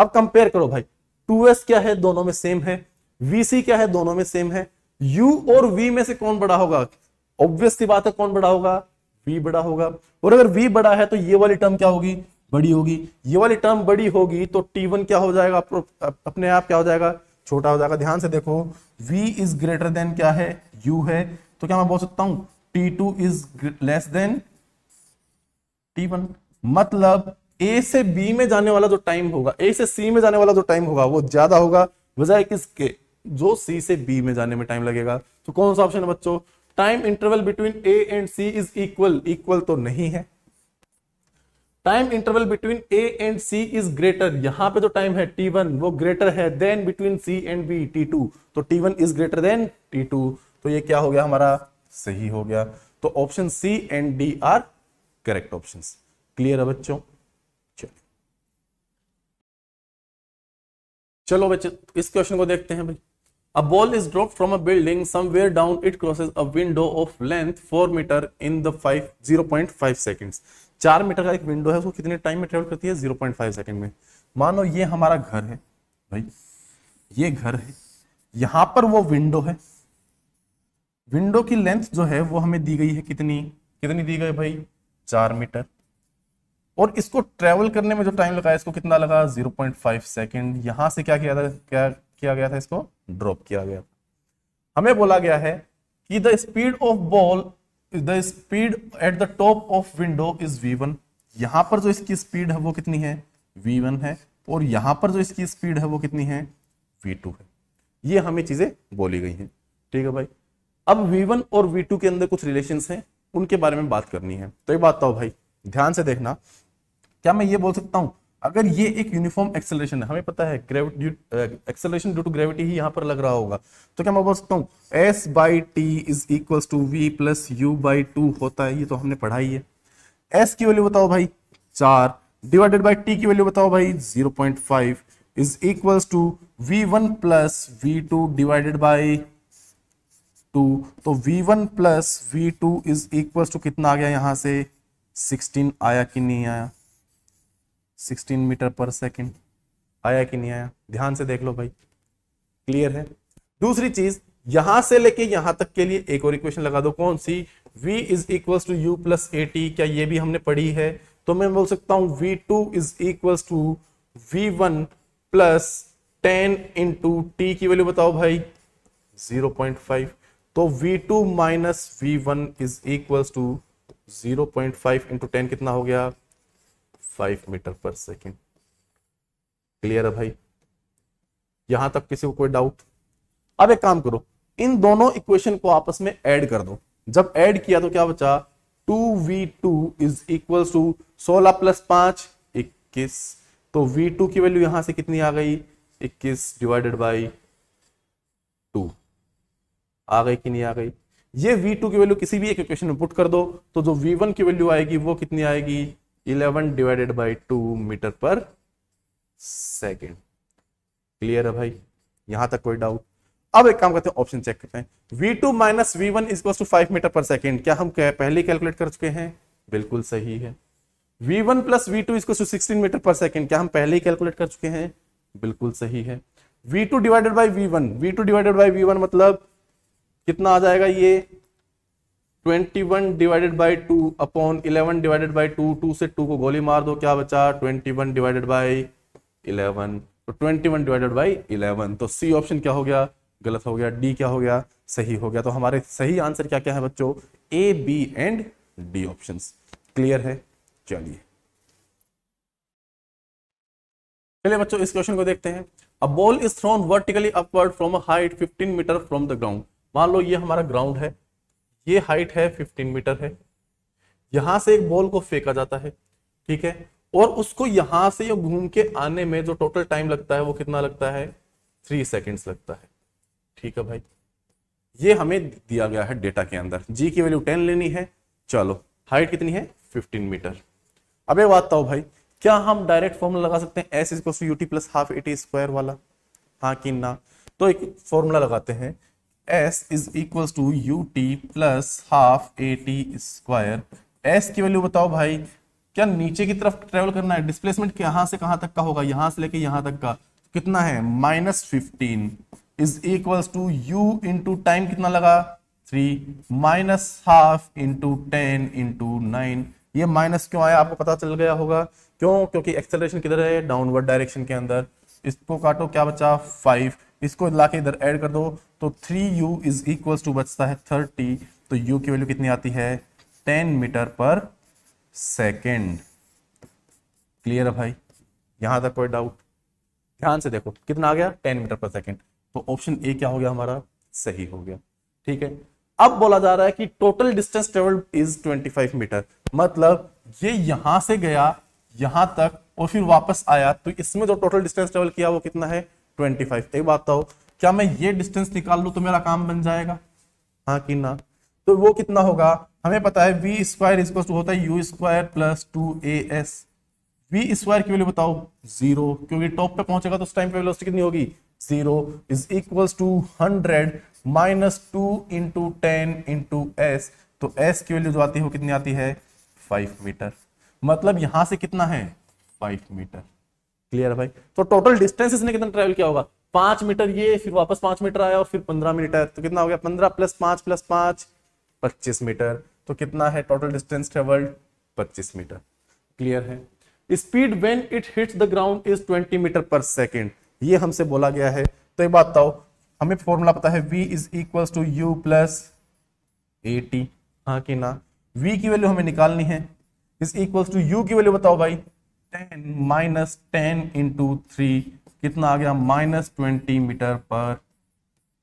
अब कंपेयर करो भाई 2s क्या है दोनों में सेम है वीसी क्या है दोनों में सेम है यू और वी में से कौन बड़ा होगा ऑब्वियस सी बात है कौन बड़ा होगा वी बड़ा होगा और अगर वी बड़ा है तो ये वाली टर्म क्या होगी बड़ी होगी ये वाली टर्म बड़ी होगी तो टी वन क्या हो जाएगा अपने आप क्या हो जाएगा छोटा हो जाएगा ध्यान से देखो v इज ग्रेटर देन क्या है u है तो क्या मैं बोल सकता हूं t2 two is less than t मतलब a से b में जाने वाला जो टाइम होगा a से c में जाने वाला जो टाइम होगा वो ज्यादा होगा वजह किसके जो सी से बी में जाने में टाइम लगेगा तो कौन सा ऑप्शन है बच्चों time interval between A and C is equal equal तो नहीं है time interval between A and C is greater यहां पे जो तो टाइम है टी वन वो ग्रेटर है than between C and B T two तो T one is greater than T two तो ये क्या हो गया हमारा सही हो गया तो option C and D are correct option clear है बच्चों चलो बच्चे इस क्वेश्चन को देखते हैं भाई A ball is dropped from a building somewhere down. It crosses a window of length four meter in the five zero point five seconds. चार मीटर का एक विंडो है उसको कितने टाइम में ट्रेवल करती है जीरो पॉइंट फाइव सेकेंड में मानो ये हमारा घर है भाई ये घर है यहां पर वो विंडो है विंडो की लेंथ जो है वो हमें दी गई है कितनी कितनी दी गई भाई चार मीटर और इसको ट्रेवल करने में जो टाइम लगा इसको कितना लगा जीरो पॉइंट फाइव सेकेंड यहां से क्या किया था क्या किया गया था इसको ड्रॉप किया गया था हमें बोला गया है कि the speed of ball the speed at the top of window is V one यहां पर जो इसकी स्पीड है वो कितनी है वी वन है और यहां पर जो इसकी स्पीड है वो कितनी है वी टू है ये हमें चीजें बोली गई हैं ठीक है भाई अब वी वन और वी टू के अंदर कुछ रिलेशन है उनके बारे में बात करनी है तो ये बात बताओ भाई ध्यान से देखना क्या मैं ये बोल सकता हूं अगर ये एक यूनिफॉर्म एक्सेलरेशन है हमें पता है एक्सेलरेशन ड्यू टू ग्रेविटी ही यहाँ पर लग रहा होगा तो क्या मैं बोल सकता हूँ S by T is equal to we plus you by two होता है ये तो हमने पढ़ा ही है एस की वैल्यू बताओ भाई चार डिवाइडेड बाई टी की वैल्यू बताओ भाई zero point five is equal to V one plus V two divided by two तो V one plus V two is equal to कितना आ गया यहाँ से सिक्सटीन आया कि नहीं आया सिक्सटीन मीटर पर सेकेंड आया कि नहीं आया ध्यान से देख लो भाई क्लियर है दूसरी चीज यहां से लेके यहां तक के लिए एक और इक्वेशन लगा दो कौन सी v is equal to you plus A T क्या ये भी हमने पढ़ी है तो मैं बोल सकता हूं v2 two is equal to V one plus ten into T की वैल्यू बताओ भाई 0.5 तो v2 two minus V one is equal to zero point five into ten कितना हो गया five metre per second clear है भाई यहां तक किसी को कोई डाउट अब एक काम करो इन दोनों इक्वेशन को आपस में ऐड कर दो जब ऐड किया तो क्या बचा two V two is equal to सोलह प्लस पांच इक्कीस तो वी टू की वैल्यू यहां से कितनी आ गई इक्कीस डिवाइडेड बाई टू आ गई कि नहीं आ गई ये v2 की वैल्यू किसी भी एक इक्वेशन में पुट कर दो तो जो v1 की वैल्यू आएगी वो कितनी आएगी eleven divided by two metre per second clear है भाई यहां तक कोई डाउट अब एक काम करते हैं ऑप्शन चेक करते हैं v2 two minus V one is equal to five metre per second क्या हम क्या पहले कैलकुलेट कर चुके हैं बिल्कुल सही है v1 one plus V two is equal to sixteen metre per second क्या हम पहले ही कैलकुलेट कर चुके हैं बिल्कुल सही है v2 two divided by V one V two divided by V one मतलब कितना आ जाएगा ये twenty one divided by two upon eleven divided by two two से टू को गोली मार दो क्या बचा twenty one divided by eleven तो twenty one divided by eleven तो सी ऑप्शन क्या हो गया गलत हो गया डी क्या हो गया सही हो गया तो हमारे सही आंसर क्या क्या है बच्चों A B and D option clear है चलिए चलिए बच्चों इस क्वेश्चन को देखते हैं a ball is thrown vertically upward from height 15 metre from the ground मान लो ये हमारा ग्राउंड है ये हाइट है 15 मीटर है यहां से एक बॉल को फेंका जाता है ठीक है और उसको यहां से यह घूम के आने में जो टोटल टाइम लगता है वो कितना लगता है थ्री सेकेंड्स लगता है ठीक है भाई ये हमें दिया गया है डेटा के अंदर जी की वैल्यू टेन लेनी है चलो हाइट कितनी है फिफ्टीन मीटर अब ये बात तो भाई क्या हम डायरेक्ट फॉर्मूला लगा सकते हैं S is U T plus half A T square वाला हाँ कि ना तो एक फॉर्मूला लगाते हैं S is equal to U T plus half A T square S की वैल्यू बताओ भाई क्या नीचे की तरफ ट्रेवल करना है डिस्प्लेसमेंट यहां से कहां तक का होगा यहां से लेके यहां तक का कितना है minus fifteen is equal to U into time कितना लगा three minus half into ten into nine ये माइनस क्यों आया आपको पता चल गया होगा क्यों क्योंकि एक्सेलरेशन किधर है डाउनवर्ड डायरेक्शन के अंदर इसको काटो क्या बचा फाइव इसको ला के इधर ऐड कर दो तो three U is equal to बचता है थर्टी तो यू की वैल्यू कितनी आती है ten metre per second clear है भाई यहां तक कोई डाउट ध्यान से देखो कितना आ गया टेन मीटर पर सेकेंड तो ऑप्शन ए क्या हो गया हमारा सही हो गया ठीक है अब बोला जा रहा है कि total distance travelled is 25 metre मतलब ये यहां से गया यहां तक और फिर वापस आया तो इसमें जो टोटल डिस्टेंस ट्रेवल किया वो कितना है ट्वेंटी फाइव एक बात बताओ तो क्या मैं ये डिस्टेंस निकाल लू तो मेरा काम बन जाएगा हाँ कि ना तो वो कितना होगा हमें पता है वी स्क्वायर इक्वल टू होता है यू स्क्वायर प्लस टू ए एस वी स्क्वायर की वैल्यू बताओ जीरो क्योंकि टॉप पे पहुंचेगा तो उस टाइम पे वेलोसिटी कितनी होगी zero is equal to hundred minus two into ten into S तो एस की वैल्यू जो आती है वो कितनी आती है फाइव मीटर मतलब यहां से कितना है फाइव मीटर क्लियर है भाई तो टोटल डिस्टेंस इसने कितना ट्रेवल किया होगा पांच मीटर ये फिर वापस पांच मीटर आया और फिर पंद्रह मीटर तो कितना हो गया पंद्रह प्लस पांच प्लस पांच पच्चीस मीटर तो कितना है टोटल डिस्टेंस ट्रेवल्ड पच्चीस मीटर क्लियर है speed when it hits the ground is twenty metre per second ये हमसे बोला गया है तो एक बात बताओ हमें फॉर्मूला पता है v is equal to you plus A T हाँ कि ना v की वैल्यू हमें निकालनी है इज इक्वल टू u की वैल्यू बताओ भाई ten minus ten into three कितना आ गया minus twenty metre per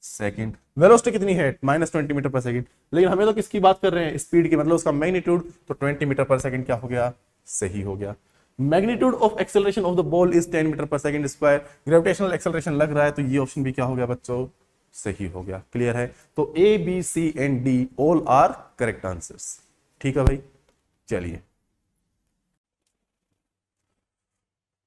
second velocity कितनी है minus twenty metre per second लेकिन हमें तो किसकी बात कर रहे हैं स्पीड की मतलब उसका मैग्नीट्यूड तो ट्वेंटी मीटर पर सेकेंड क्या हो गया सही हो गया magnitude of acceleration of the ball is ten metre per second square gravitational acceleration लग रहा है तो ये ऑप्शन भी क्या हो गया बच्चों सही हो गया क्लियर है तो A B C and D all are correct answers ठीक है भाई चलिए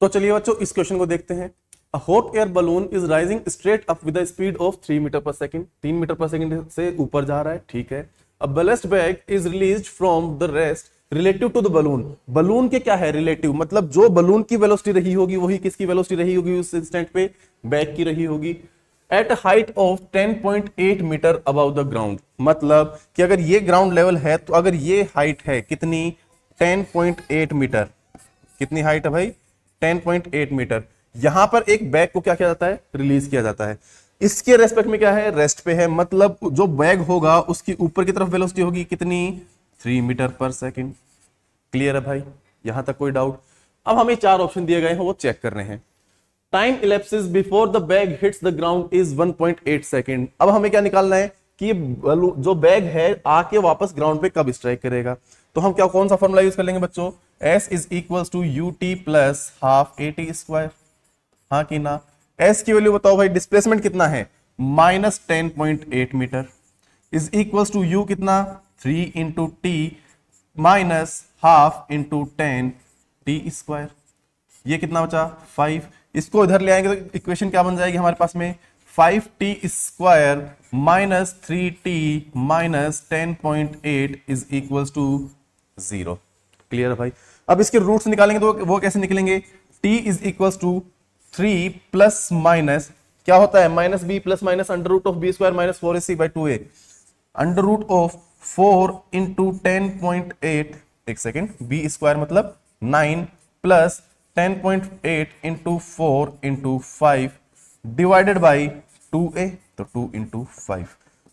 तो चलिए बच्चों इस क्वेश्चन को देखते हैं a hot air balloon is rising straight up with speed of three metre per second तीन मीटर पर सेकेंड से ऊपर जा रहा है ठीक है a ballast bag is release from the rest relative to the balloon balloon के क्या है रिलेटिव मतलब जो बलून की वेलोसिटी रही होगी वही किसकी वेलोसिटी रही होगी उस इंस्टेंट पे बैग की रही होगी at height of 10.8 metre above the ground मतलब कि अगर ये ग्राउंड लेवल है तो अगर ये हाइट है कितनी 10.8 मीटर कितनी हाइट है भाई 10.8 मीटर यहां पर एक बैग को क्या किया जाता है रिलीज किया जाता है इसके रेस्पेक्ट में क्या है रेस्ट पे है मतलब जो बैग होगा उसकी ऊपर की तरफ वेलोसिटी होगी कितनी three metre per second clear है भाई यहां तक कोई डाउट अब हमें चार ऑप्शन दिए गए हैं वो चेक कर रहे हैं time elapses before the bag hits the ground is 1.8 second अब हमें क्या निकालना है कि जो बैग है आके वापस ग्राउंड पे कब स्ट्राइक करेगा तो हम क्या कौन सा फॉर्मूला यूज कर लेंगे बच्चों S is equal to U T plus half A T square हाँ कि ना एस की वैल्यू बताओ भाई डिस्प्लेसमेंट कितना है minus ten point eight metre is equal to U कितना three into T minus half into ten T square ये कितना बचा फाइव इसको इधर ले आएंगे तो इक्वेशन क्या बन जाएगी हमारे पास में five T square minus three T minus ten point eight is equal to zero clear है भाई अब इसके रूट्स निकालेंगे तो वो कैसे निकलेंगे T is equal to three plus minus क्या होता है minus B plus minus under root of B square minus four A C by two A under root of four into ten point eight एक second B square मतलब nine plus ten point eight into four into five divided by two A तो two into five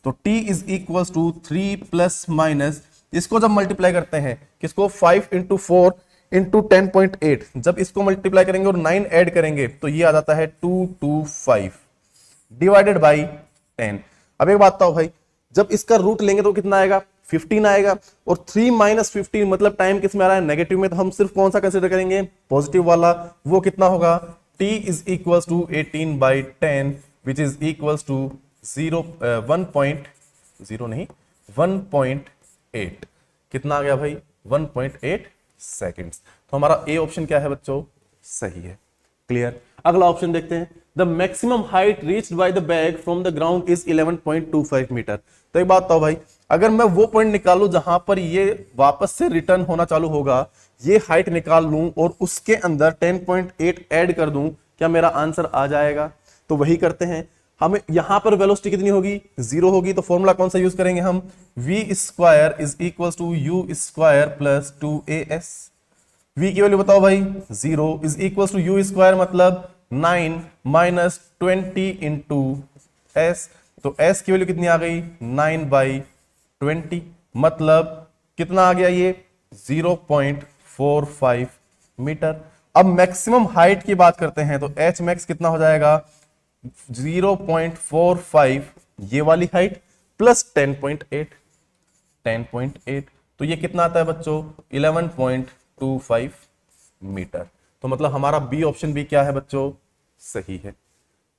तो T is equal to three plus minus इसको जब multiply करते हैं किसको five into four into ten point eight जब इसको multiply करेंगे और नाइन ऐड करेंगे तो ये आ जाता है two two five divided by ten अब एक बात बताओ भाई जब इसका रूट लेंगे तो कितना आएगा 15 आएगा और 3 माइनस फिफ्टीन मतलब टाइम किस में आ रहा है नेगेटिव में तो हम सिर्फ कौन सा कंसिडर करेंगे पॉजिटिव वाला वो कितना होगा t is equal to eighteen by ten which is equal to zero one point zero नहीं वन पॉइंट एट कितना आ गया भाई वन पॉइंट एट सेकेंड तो हमारा ए ऑप्शन क्या है बच्चों सही है क्लियर अगला ऑप्शन देखते हैं the maximum height reach by the bag from the ground is eleven point two five metre तो एक बात बताओ भाई अगर मैं वो पॉइंट निकालू जहां पर ये वापस से रिटर्न होना चालू होगा ये हाइट निकाल लू और उसके अंदर टेन पॉइंट एट एड कर दू क्या मेरा आंसर आ जाएगा तो वही करते हैं हमें यहां पर वेलोसिटी कितनी होगी जीरो होगी तो फॉर्मूला कौन सा यूज करेंगे हम V square is equal to you square plus two A S V की वैल्यू बताओ भाई zero is equal to you square मतलब nine minus twenty two S तो एस की वैल्यू कितनी आ गई नाइन बाई ट्वेंटी मतलब कितना आ गया ये zero point four five metre अब मैक्सिमम हाइट की बात करते हैं तो एच मैक्स कितना हो जाएगा 0.45 ये वाली हाइट प्लस 10.8 10.8 तो ये कितना आता है बच्चों 11.25 मीटर तो मतलब हमारा बी ऑप्शन भी क्या है बच्चों सही है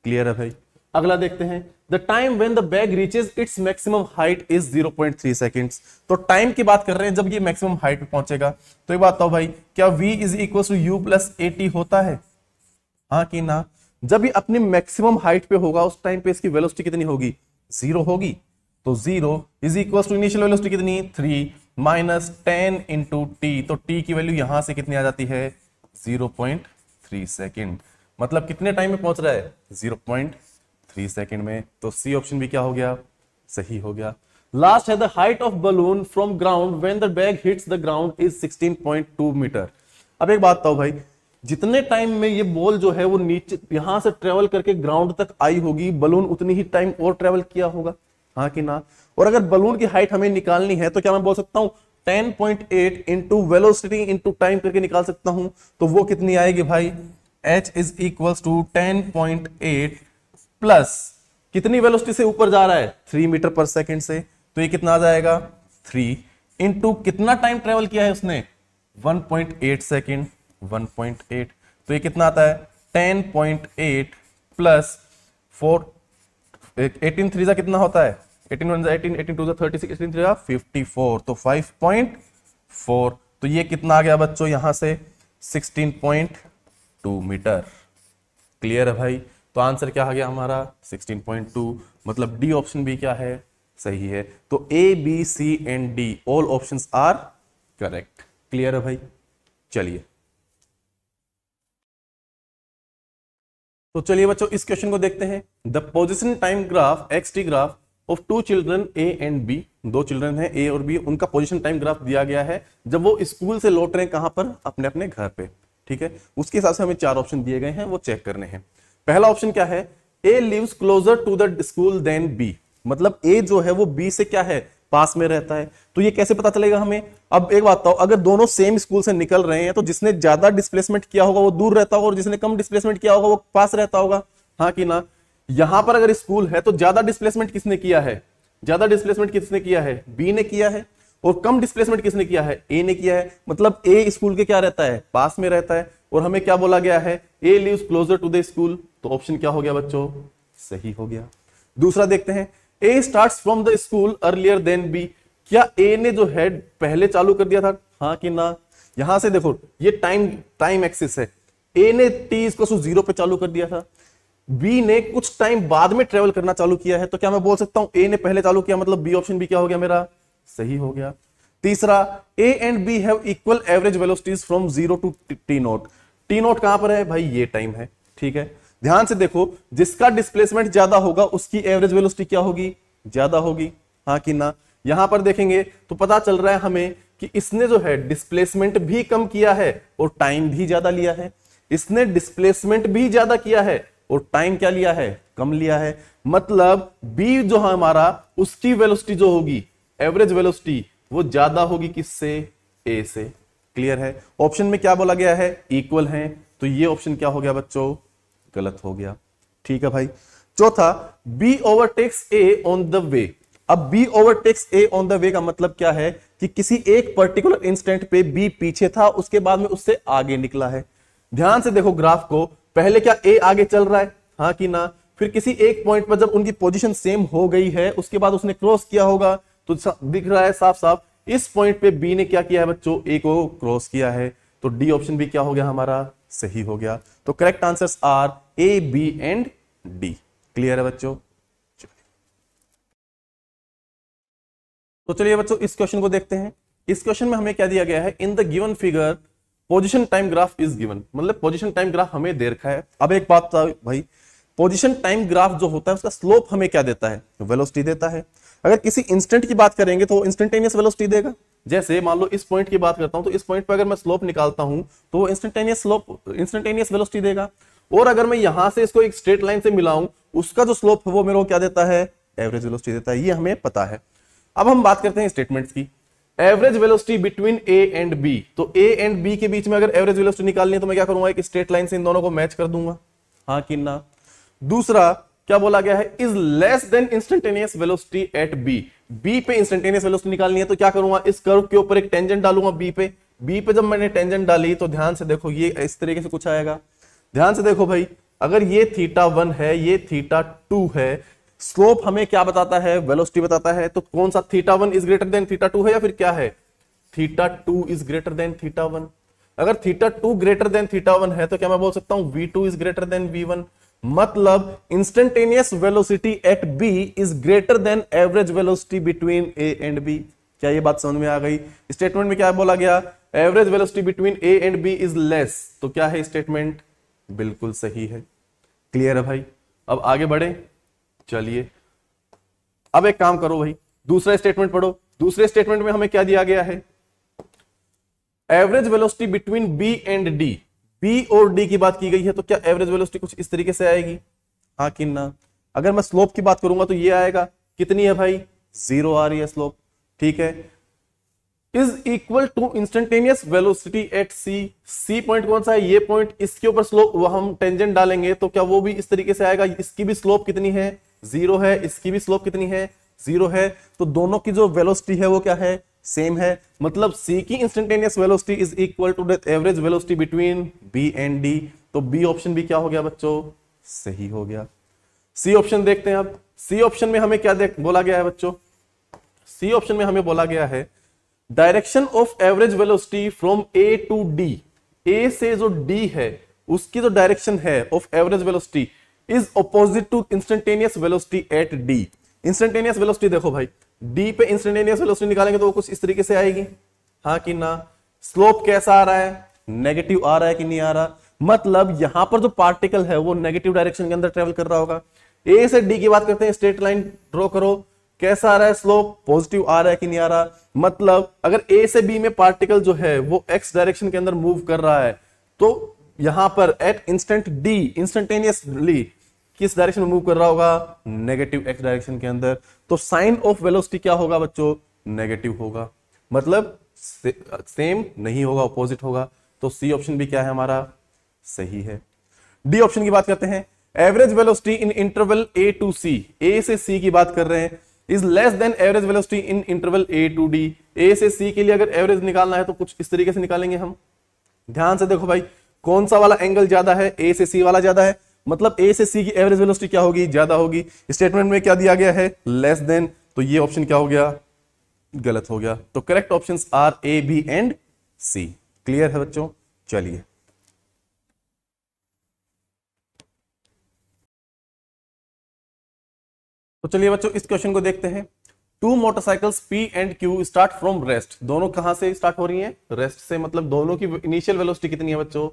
क्लियर है भाई अगला देखते हैं the time when the bag reaches its maximum height is 0.3 point seconds तो टाइम की बात कर रहे हैं जब ये मैक्सिमम हाइट पहुंचेगा तो ये बात बताओ भाई क्या v is equal to you plus T होता है हाँ कि ना जब ये अपनी मैक्सिमम हाइट पे होगा उस टाइम पे इसकी वेलोसिटी कितनी होगी जीरो होगी तो zero is equal to initial velocity कितनी three minus ten into T तो टी की वैल्यू यहां से कितनी आ जाती है जीरो पॉइंट थ्री सेकेंड मतलब कितने टाइम में पहुंच रहा है जीरो पॉइंट थ्री सेकेंड में तो सी ऑप्शन भी क्या हो गया सही हो गया लास्ट है the height of balloon from ground when the bag hits the ground is sixteen point two metre अब एक बात बताओ भाई जितने टाइम में ये बॉल जो है वो नीचे यहां से ट्रेवल करके ग्राउंड तक आई होगी बलून उतनी ही टाइम और ट्रेवल किया होगा हाँ कि ना और अगर बलून की हाइट हमें निकालनी है तो क्या मैं बोल सकता हूं 10.8 point eight into velocity into time करके निकाल सकता हूं तो वो कितनी आएगी भाई h is equal to ten point eight plus कितनी वेलोसिटी से ऊपर जा रहा है थ्री मीटर पर सेकेंड से तो ये कितना आ जाएगा थ्री इंटू कितना टाइम ट्रेवल किया है उसने वन पॉइंट एट सेकेंड 1.8 तो ये कितना आता है 10.8 प्लस फोर एटीन थ्री का कितना होता है eighteen one eighteen two four तो फाइव पॉइंट फोर तो ये कितना आ गया बच्चों यहां से 16.2 मीटर क्लियर है भाई तो आंसर क्या आ गया हमारा 16.2 मतलब डी ऑप्शन भी क्या है सही है तो A B C and D all options are correct clear है भाई चलिए तो चलिए बच्चों इस क्वेश्चन को देखते हैं the position time graph X T graph of two children A and B दो चिल्ड्रन हैं ए और बी उनका पोजिशन टाइम ग्राफ दिया गया है जब वो स्कूल से लौट रहे हैं कहां पर अपने अपने घर पे ठीक है उसके हिसाब से हमें चार ऑप्शन दिए गए हैं वो चेक करने हैं पहला ऑप्शन क्या है A lives closer to the school than B मतलब ए जो है वो बी से क्या है पास में रहता है तो ये कैसे पता चलेगा हमें अब एक बात बताओ अगर दोनों सेम स्कूल से निकल रहे हैं तो जिसने ज्यादा डिस्प्लेसमेंट किया होगा वो दूर रहता होगा और जिसने कम डिस्प्लेसमेंट किया होगा वो पास रहता होगा हाँ कि ना यहां पर अगर स्कूल है तो ज्यादा डिस्प्लेसमेंट किसने किया है ज्यादा डिस्प्लेसमेंट किसने किया है बी ने किया है और कम डिस्प्लेसमेंट किसने किया है ए ने किया है मतलब ए स्कूल के क्या रहता है पास में रहता है और हमें क्या बोला गया है A live closer to the school तो ऑप्शन क्या हो गया बच्चों सही हो गया दूसरा देखते हैं A start from the school earlier than B क्या ए ने जो है पहले चालू कर दिया था हाँ कि ना यहां से देखो ये टाइम टाइम एक्सिस है ए ने टी इसको जीरो पे चालू कर दिया था बी ने कुछ टाइम बाद में ट्रेवल करना चालू किया है तो क्या मैं बोल सकता हूं ए ने पहले चालू किया मतलब बी ऑप्शन भी क्या हो गया मेरा सही हो गया तीसरा A and B have equal average velocities from zero to t naught t naught कहां पर है भाई ये टाइम है ठीक है ध्यान से देखो जिसका डिस्प्लेसमेंट ज्यादा होगा उसकी एवरेज वेलोसिटी क्या होगी ज्यादा होगी हाँ कि ना यहां पर देखेंगे तो पता चल रहा है हमें कि इसने जो है डिस्प्लेसमेंट भी कम किया है और टाइम भी ज्यादा लिया है इसने डिस्प्लेसमेंट भी ज्यादा किया है और टाइम क्या लिया है कम लिया है मतलब बी जो है हमारा उसकी वेलोसिटी जो होगी एवरेज वेलोसिटी वो ज्यादा होगी किससे ए से क्लियर है ऑप्शन में क्या बोला गया है इक्वल है तो ये ऑप्शन क्या हो गया बच्चों गलत हो गया ठीक है भाई चौथा B overtakes A on the way अब B overtakes A on the way का मतलब क्या है कि किसी एक पर्टिकुलर इंस्टेंट पे बी पीछे था उसके बाद में उससे आगे निकला है ध्यान से देखो ग्राफ को पहले क्या ए आगे चल रहा है हाँ कि ना फिर किसी एक पॉइंट पर जब उनकी पोजीशन सेम हो गई है उसके बाद उसने क्रॉस किया होगा तो दिख रहा है साफ साफ इस पॉइंट पे बी ने क्या किया है बच्चों ए को क्रॉस किया है तो डी ऑप्शन भी क्या हो गया हमारा सही हो गया तो correct answers are A B and D clear है बच्चों तो चलिए बच्चों इस क्वेश्चन को देखते हैं इस क्वेश्चन में हमें क्या दिया गया है in the given figure position time graph is given मतलब पोजीशन टाइम ग्राफ हमें दे रखा है अब एक बात भाई पोजीशन टाइम ग्राफ जो होता है उसका स्लोप हमें क्या देता है वेलोसिटी देता है अगर किसी इंस्टेंट की बात करेंगे तो इंस्टेंटेनियस वेलोसिटी देगा जैसे मान लो इस पॉइंट की बात करता हूं तो इस पॉइंट पर अगर मैं स्लोप निकालता हूं तो वो इंस्टेंटेनियस स्लोप इंस्टेंटेनियस वेलोसिटी देगा और अगर मैं यहां से इसको एक स्ट्रेट लाइन से मिलाऊं उसका जो स्लोप है वो मेरे को क्या देता है एवरेज वेलोसिटी देता है ये हमें पता है अब हम बात करते हैं स्टेटमेंट्स की average velocity between A and B तो ए एंड बी के बीच में अगर एवरेज वेलोसिटी निकालनी है तो मैं क्या करूंगा एक स्ट्रेट लाइन से इन दोनों को मैच कर दूंगा हाँ कि ना दूसरा क्या बोला गया है is less than instantaneous velocity at B B पे इंस्टेंटेनियस वेलोसिटी निकालनी है तो क्या करूंगा इस कर्व के ऊपर एक टेंजेंट डालूंगा बी पे बी पे जब मैंने टेंजेंट डाली तो ध्यान से देखो ये इस तरीके से कुछ आएगा ध्यान से देखो भाई अगर ये थीटा वन है ये थीटा टू है स्लोप हमें क्या बताता है वेलोसिटी बताता है तो कौन सा theta one is greater than theta two है या फिर क्या है theta two is greater than theta one अगर theta two greater than theta one है तो क्या मैं बोल सकता हूं v two is greater than v one मतलब instantaneous velocity at B is greater than average velocity between A and B क्या ये बात समझ में आ गई स्टेटमेंट में क्या बोला गया average velocity between A and B is less तो क्या है स्टेटमेंट बिल्कुल सही है क्लियर है भाई अब आगे बढ़े चलिए अब एक काम करो भाई दूसरा स्टेटमेंट पढ़ो दूसरे स्टेटमेंट में हमें क्या दिया गया है average velocity between B and D B और डी की बात की गई है तो क्या एवरेज वेलोसिटी कुछ इस तरीके से आएगी हाँ कि ना अगर मैं स्लोप की बात करूंगा तो ये आएगा कितनी है भाई जीरो आ रही है स्लोप ठीक है is equal to instantaneous velocity at C C point कौन सा है ये पॉइंट इसके ऊपर स्लोप हम टेंजेंट डालेंगे तो क्या वो भी इस तरीके से आएगा इसकी भी स्लोप कितनी है जीरो है इसकी भी स्लोप कितनी है जीरो है तो दोनों की जो वेलोसिटी है वो क्या है सेम है मतलब c की instantaneous velocity is equal to the average velocity between b and d तो b ऑप्शन भी क्या हो गया बच्चों सही हो गया c ऑप्शन देखते हैं अब c ऑप्शन में हमें क्या देख बोला गया है बच्चों c ऑप्शन में हमें बोला गया है direction of average velocity from A to D A से जो डी है उसकी जो डायरेक्शन है of average velocity is opposite to instantaneous velocity at D instantaneous velocity देखो भाई डी पे इंस्टेंटेनियस वेलोसिटी निकालेंगे तो वो कुछ इस तरीके से आएगी हाँ कि ना स्लोप कैसा आ रहा है नेगेटिव आ रहा है कि नहीं आ रहा मतलब यहां पर जो पार्टिकल है वो नेगेटिव डायरेक्शन के अंदर ट्रेवल कर रहा होगा ए से डी की बात करते हैं स्ट्रेट लाइन ड्रॉ करो कैसा आ रहा है स्लोप पॉजिटिव आ रहा है कि नहीं आ रहा मतलब अगर ए से बी में पार्टिकल जो है वो एक्स डायरेक्शन के अंदर मूव कर रहा है तो यहां पर एट इंस्टेंट डी इंस्टेंटेनियसली किस डायरेक्शन में मूव कर रहा होगा नेगेटिव एक्स डायरेक्शन के अंदर तो साइन ऑफ वेलोसिटी क्या होगा बच्चों नेगेटिव होगा मतलब से, सेम नहीं होगा ऑपोजिट होगा तो सी ऑप्शन भी क्या है हमारा सही है डी ऑप्शन की बात करते हैं average velocity in interval A to C A से सी की बात कर रहे हैं is less than average velocity in interval A to D A से सी के लिए अगर एवरेज निकालना है तो कुछ इस तरीके से निकालेंगे हम ध्यान से देखो भाई कौन सा वाला एंगल ज्यादा है ए से सी वाला ज्यादा है मतलब ए से सी की एवरेज वेलोसिटी क्या होगी ज्यादा होगी स्टेटमेंट में क्या दिया गया है लेस देन तो ये ऑप्शन क्या हो गया गलत हो गया तो correct option are A B and C clear है बच्चों चलिए तो चलिए बच्चों इस क्वेश्चन को देखते हैं two motorcycles P and Q start from rest दोनों कहां से स्टार्ट हो रही हैं रेस्ट से मतलब दोनों की इनिशियल वेलोसिटी कितनी है बच्चों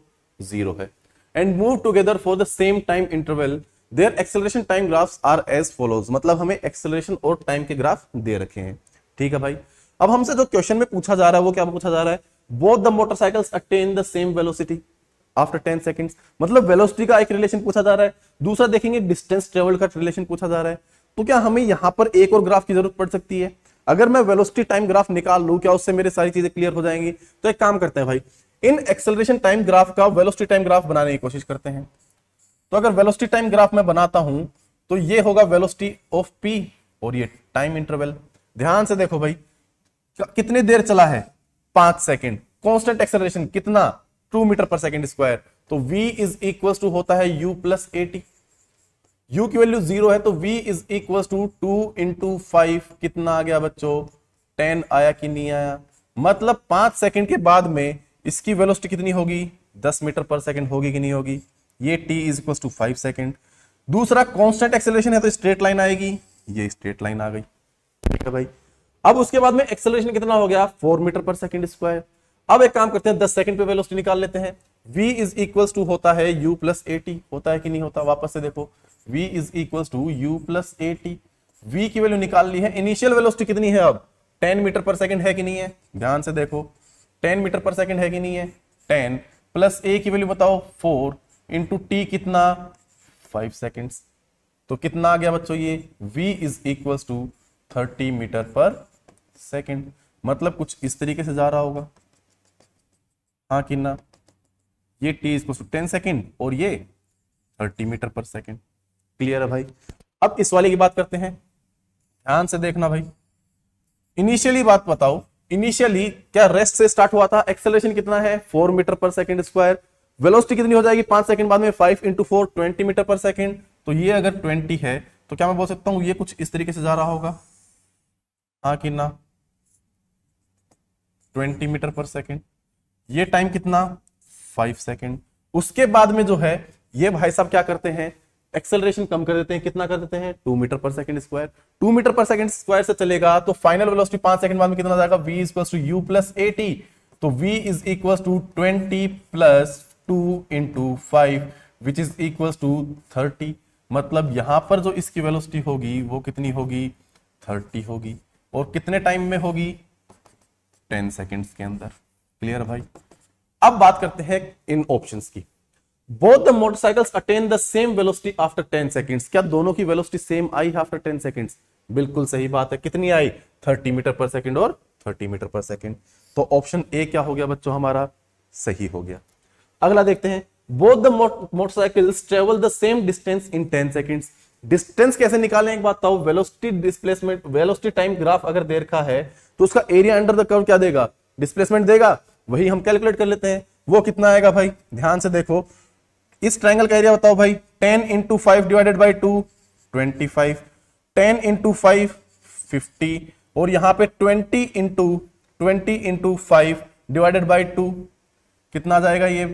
जीरो है and move together for the same time interval their acceleration time graphs are as follows मतलब हमें एक्सेलरेशन और टाइम के ग्राफ दे रखे हैं ठीक है भाई अब हमसे जो क्वेश्चन में पूछा जा रहा है वो क्या पूछा जा रहा है both the motorcycles attain the same velocity after ten seconds मतलब वेलोसिटी का एक रिलेशन पूछा जा रहा है दूसरा देखेंगे डिस्टेंस ट्रेवल का रिलेशन पूछा जा रहा है तो क्या हमें यहां पर एक और ग्राफ की जरूरत पड़ सकती है अगर मैं वेलोसिटी टाइम ग्राफ निकाल लू क्या उससे मेरे सारी चीजें क्लियर हो जाएंगी तो एक काम करते हैं भाई इन एक्सेलरेशन टाइम ग्राफ का वेलोसिटी टाइम ग्राफ बनाने की कोशिश करते हैं तो अगर वेलोसिटी टाइम ग्राफ मैं बनाता हूं तो ये होगा वेलोसिटी ऑफ पी और ये टाइम इंटरवल ध्यान से देखो भाई कितनी देर चला है पांच सेकेंड कॉन्स्टेंट एक्सेलरेशन कितना two metre per second square तो वी इज इक्वल टू होता है यू प्लस एटी U की वैल्यू जीरो है तो v is equal to two into five कितना आ गया बच्चों टेन आया कि नहीं आया मतलब पांच सेकंड के बाद में इसकी वेलोसिटी कितनी होगी 10 मीटर पर सेकंड होगी कि नहीं होगी ये t is equal to five second दूसरा कॉन्स्टेंट एक्सेलरेशन है तो स्ट्रेट लाइन आएगी ये स्ट्रेट लाइन आ गई ठीक है भाई अब उसके बाद में एक्सेलरेशन कितना हो गया four meter per second square अब एक काम करते हैं दस सेकंड पे वेलोसिटी निकाल लेते हैं v इज इक्वल टू होता है u प्लस ए होता है कि नहीं होता वापस से देखो v is equal to you plus a v की वैल्यू निकाल ली है इनिशियल वेलोसिटी कितनी है अब टेन मीटर पर सेकेंड है कि नहीं है ध्यान से देखो टेन मीटर पर सेकेंड है कि नहीं है टेन प्लस ए की वैल्यू बताओ फोर इंटू टी कितना फाइव सेकेंड्स तो कितना आ गया बच्चों ये v is equal to thirty meter per second मतलब कुछ इस तरीके से जा रहा होगा हाँ कि ना ये t is to ten second और ये thirty meter per second clear है भाई अब इस वाले की बात करते हैं ध्यान से देखना भाई इनिशियली बात बताओ इनिशियली क्या रेस्ट से स्टार्ट हुआ था एक्सेलेशन कितना है four meter per second square velocity कितनी हो जाएगी पांच सेकंड बाद में five into four twenty metre per second तो ये अगर ट्वेंटी है तो क्या मैं बोल सकता हूं ये कुछ इस तरीके से जा रहा होगा हाँ कि ना ट्वेंटी मीटर पर सेकेंड ये टाइम कितना फाइव सेकेंड उसके बाद में जो है ये भाई साहब क्या करते हैं एक्सेलरेशन कम कर देते हैं कितना कर देते हैं two metre per second square two metre per second square से चलेगा तो फाइनल वेलोसिटी पांच सेकंड बाद में कितना जाएगा v is to you plus A t तो v is equal to twenty plus two into five which is equal to thirty मतलब यहां पर जो इसकी वेलोसिटी होगी वो कितनी होगी थर्टी होगी और कितने टाइम में होगी टेन सेकेंड्स के अंदर क्लियर भाई अब बात करते हैं इन ऑप्शंस की both the motorcycles attain the same velocity after 10 seconds क्या दोनों की वेलोसिटी सेम आई आफ्टर 10 सेकंड्स बिल्कुल सही बात है कितनी आई 30 मीटर पर सेकंड और 30 मीटर पर सेकंड तो ऑप्शन ए क्या हो गया बच्चों हमारा सही हो गया अगला देखते हैं both the motorcycles travel the same distance in ten seconds distance कैसे निकालें एक बात velocity displacement velocity time graph अगर दे रखा है तो उसका एरिया अंडर द कर्व क्या देगा डिस्प्लेसमेंट देगा वही हम कैलकुलेट कर लेते हैं वो कितना आएगा भाई ध्यान से देखो इस ट्राइंगल का एरिया बताओ भाई ten into five divided by two twenty five ten into five fifty और यहां पे twenty into twenty into five divided by two कितना आ जाएगा ये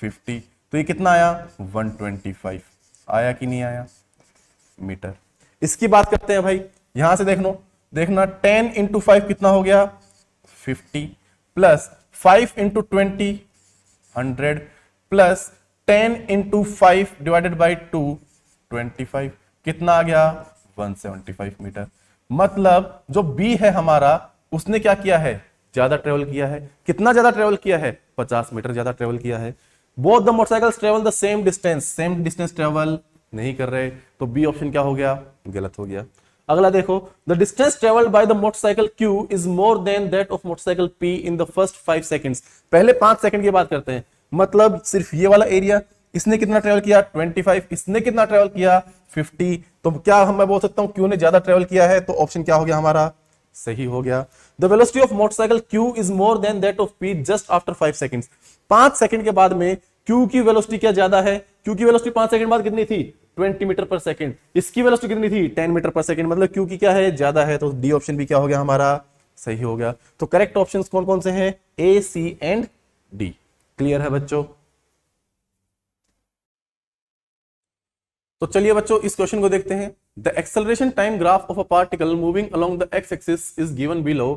फिफ्टी तो ये कितना आया वन ट्वेंटी फाइव आया कि नहीं आया मीटर इसकी बात करते हैं भाई यहां से देख देखना टेन इंटू फाइव कितना हो गया fifty plus five into twenty hundred plus ten into five divided by two twenty five कितना आ गया 175 मीटर मतलब जो बी है हमारा उसने क्या किया है ज्यादा ट्रेवल किया है कितना ज्यादा ट्रेवल किया है 50 मीटर ज्यादा ट्रेवल किया है both the motorcycles travel the same distance same distance travel नहीं कर रहे तो बी ऑप्शन क्या हो गया गलत हो गया अगला देखो the distance travelled by the motorcycle Q is more than that of motorcycle P in the first five seconds पहले पांच सेकंड की बात करते हैं मतलब सिर्फ ये वाला एरिया इसने कितना ट्रेवल किया 25 इसने कितना ट्रेवल किया 50 तो क्या हम मैं बोल सकता हूं क्यू ने ज्यादा ट्रेवल किया है तो ऑप्शन क्या हो गया हमारा सही हो गया the velocity of motorcycle Q is more than that of P just after five second पांच सेकंड के बाद में क्यू की वेलोसिटी क्या ज्यादा है क्यू की वेलोसिटी पांच सेकंड बाद कितनी थी 20 मीटर पर सेकंड इसकी वेलोसिटी कितनी थी 10 मीटर पर सेकंड मतलब क्यू की क्या है ज्यादा है तो डी ऑप्शन भी क्या हो गया हमारा सही हो गया तो करेक्ट ऑप्शन कौन कौन से हैं A C and D clear है बच्चों तो चलिए बच्चों इस क्वेश्चन को देखते हैं the acceleration time graph of a particle moving along the x axis is given below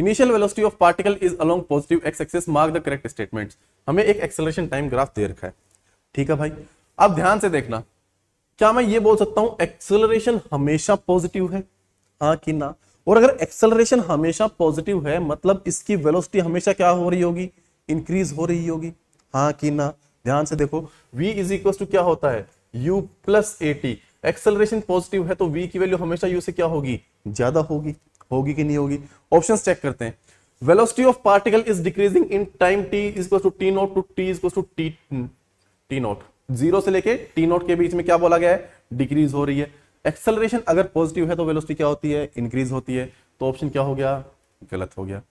initial velocity of particle is along positive x axis mark the correct statement हमें एक एक्सेलरेशन टाइम ग्राफ दे रखा है ठीक है भाई अब ध्यान से देखना क्या मैं ये बोल सकता हूं एक्सेलरेशन हमेशा पॉजिटिव है हाँ कि ना और अगर एक्सेलरेशन हमेशा पॉजिटिव है मतलब इसकी वेलोसिटी हमेशा क्या हो रही होगी इंक्रीज हो रही होगी हाँ कि ना ध्यान से देखो v इज इक्व टू क्या होता है u प्लस ए टी एक्सेलरेशन पॉजिटिव है तो v की वैल्यू हमेशा u से क्या होगी ज्यादा होगी होगी कि नहीं होगी ऑप्शन चेक करते हैं velocity of particle is decreasing in time t is to t naught to t is to t t naught zero से लेके टी नॉट के बीच में क्या बोला गया है डिक्रीज हो रही है एक्सेलरेशन अगर पॉजिटिव है तो वेलोसिटी क्या होती है इंक्रीज होती है तो ऑप्शन क्या हो गया गलत हो गया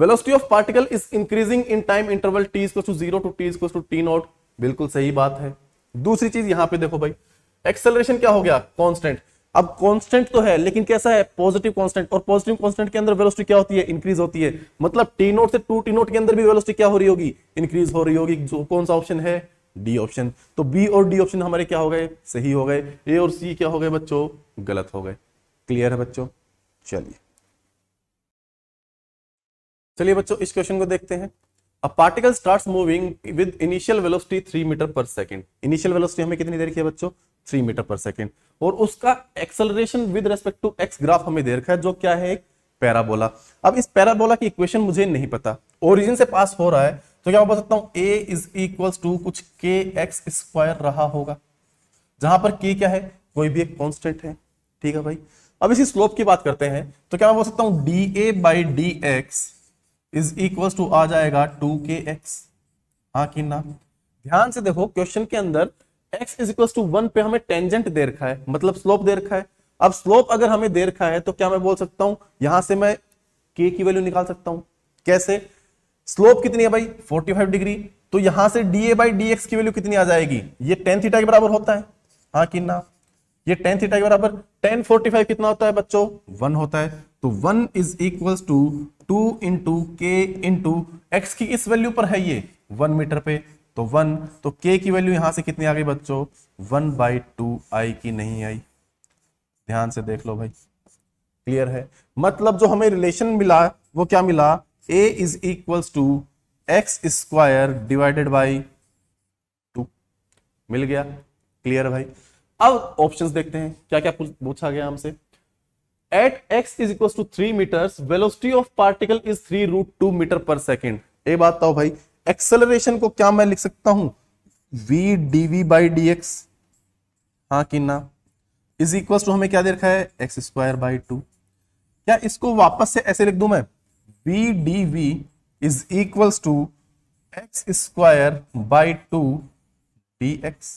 velocity of particle is increasing in time interval t is to zero to t is to t naught बिल्कुल सही बात है दूसरी चीज यहां पे देखो भाई एक्सेलरेशन क्या हो गया कांस्टेंट अब कांस्टेंट तो है लेकिन कैसा है पॉजिटिव कांस्टेंट और पॉजिटिव कांस्टेंट के अंदर वेलोसिटी क्या होती है इंक्रीज होती है मतलब टी नोट से टू टी नोट के अंदर भी वेलोसिटी क्या हो रही होगी इंक्रीज हो रही होगी जो कौन सा ऑप्शन है डी ऑप्शन तो बी और डी ऑप्शन हमारे क्या हो गए सही हो गए ए और सी क्या हो गए बच्चों गलत हो गए क्लियर है बच्चों चलिए चलिए बच्चों इस क्वेश्चन को देखते हैं a particle starts moving with initial velocity three metre per second initial velocity हमें कितनी दे रखी है बच्चों थ्री मीटर पर सेकेंड और उसका acceleration with respect to x graph हमें दे रखा है जो क्या है एक पैराबोला अब इस पैराबोला की इक्वेशन मुझे नहीं पता ओरिजिन से पास हो रहा है तो क्या बता सकता हूं ए इज इक्वल टू कुछ के एक्स स्क्वायर रहा होगा जहां पर के क्या है कोई भी एक कॉन्स्टेंट है ठीक है भाई अब इसी स्लोप की बात करते हैं तो क्या मैं बोल सकता हूं d a by D x is equal to आ जाएगा टू के एक्स हाँ कि ना ध्यान से देखो क्वेश्चन के अंदर x is equal to one पे हमें टेंजेंट दे रखा है मतलब स्लोप दे रखा है अब स्लोप अगर हमें दे रखा है तो क्या मैं बोल सकता हूं यहां से मैं k की वैल्यू निकाल सकता हूं कैसे स्लोप कितनी है भाई 45 डिग्री तो यहां से da बाई डी की वैल्यू कितनी आ जाएगी ये टेन थीटा के बराबर होता है हाँ कि ना ये टेन थीटा के बराबर टेन फोर्टी फाइव कितना होता है बच्चों वन होता है तो one is equal to two into k into x की इस वैल्यू पर है ये वन मीटर पे तो वन तो के की वैल्यू यहां से कितनी आ गई बच्चों वन बाई टू आई की नहीं आई ध्यान से देख लो भाई क्लियर है मतलब जो हमें रिलेशन मिला वो क्या मिला a is equal to x square divided by two मिल गया क्लियर है भाई अब ऑप्शंस देखते हैं क्या क्या पूछा गया हमसे at x is equal to three meter velocity of particle is three root two metre per second ये बात बताओ भाई एक्सेलरेशन को क्या मैं लिख सकता हूं v D we by D x हाँ कि ना इज इक्वल टू हमें क्या दे रखा है एक्स स्क्वायर बाई टू क्या इसको वापस से ऐसे लिख दू मैं v D v is equal to x square by two d x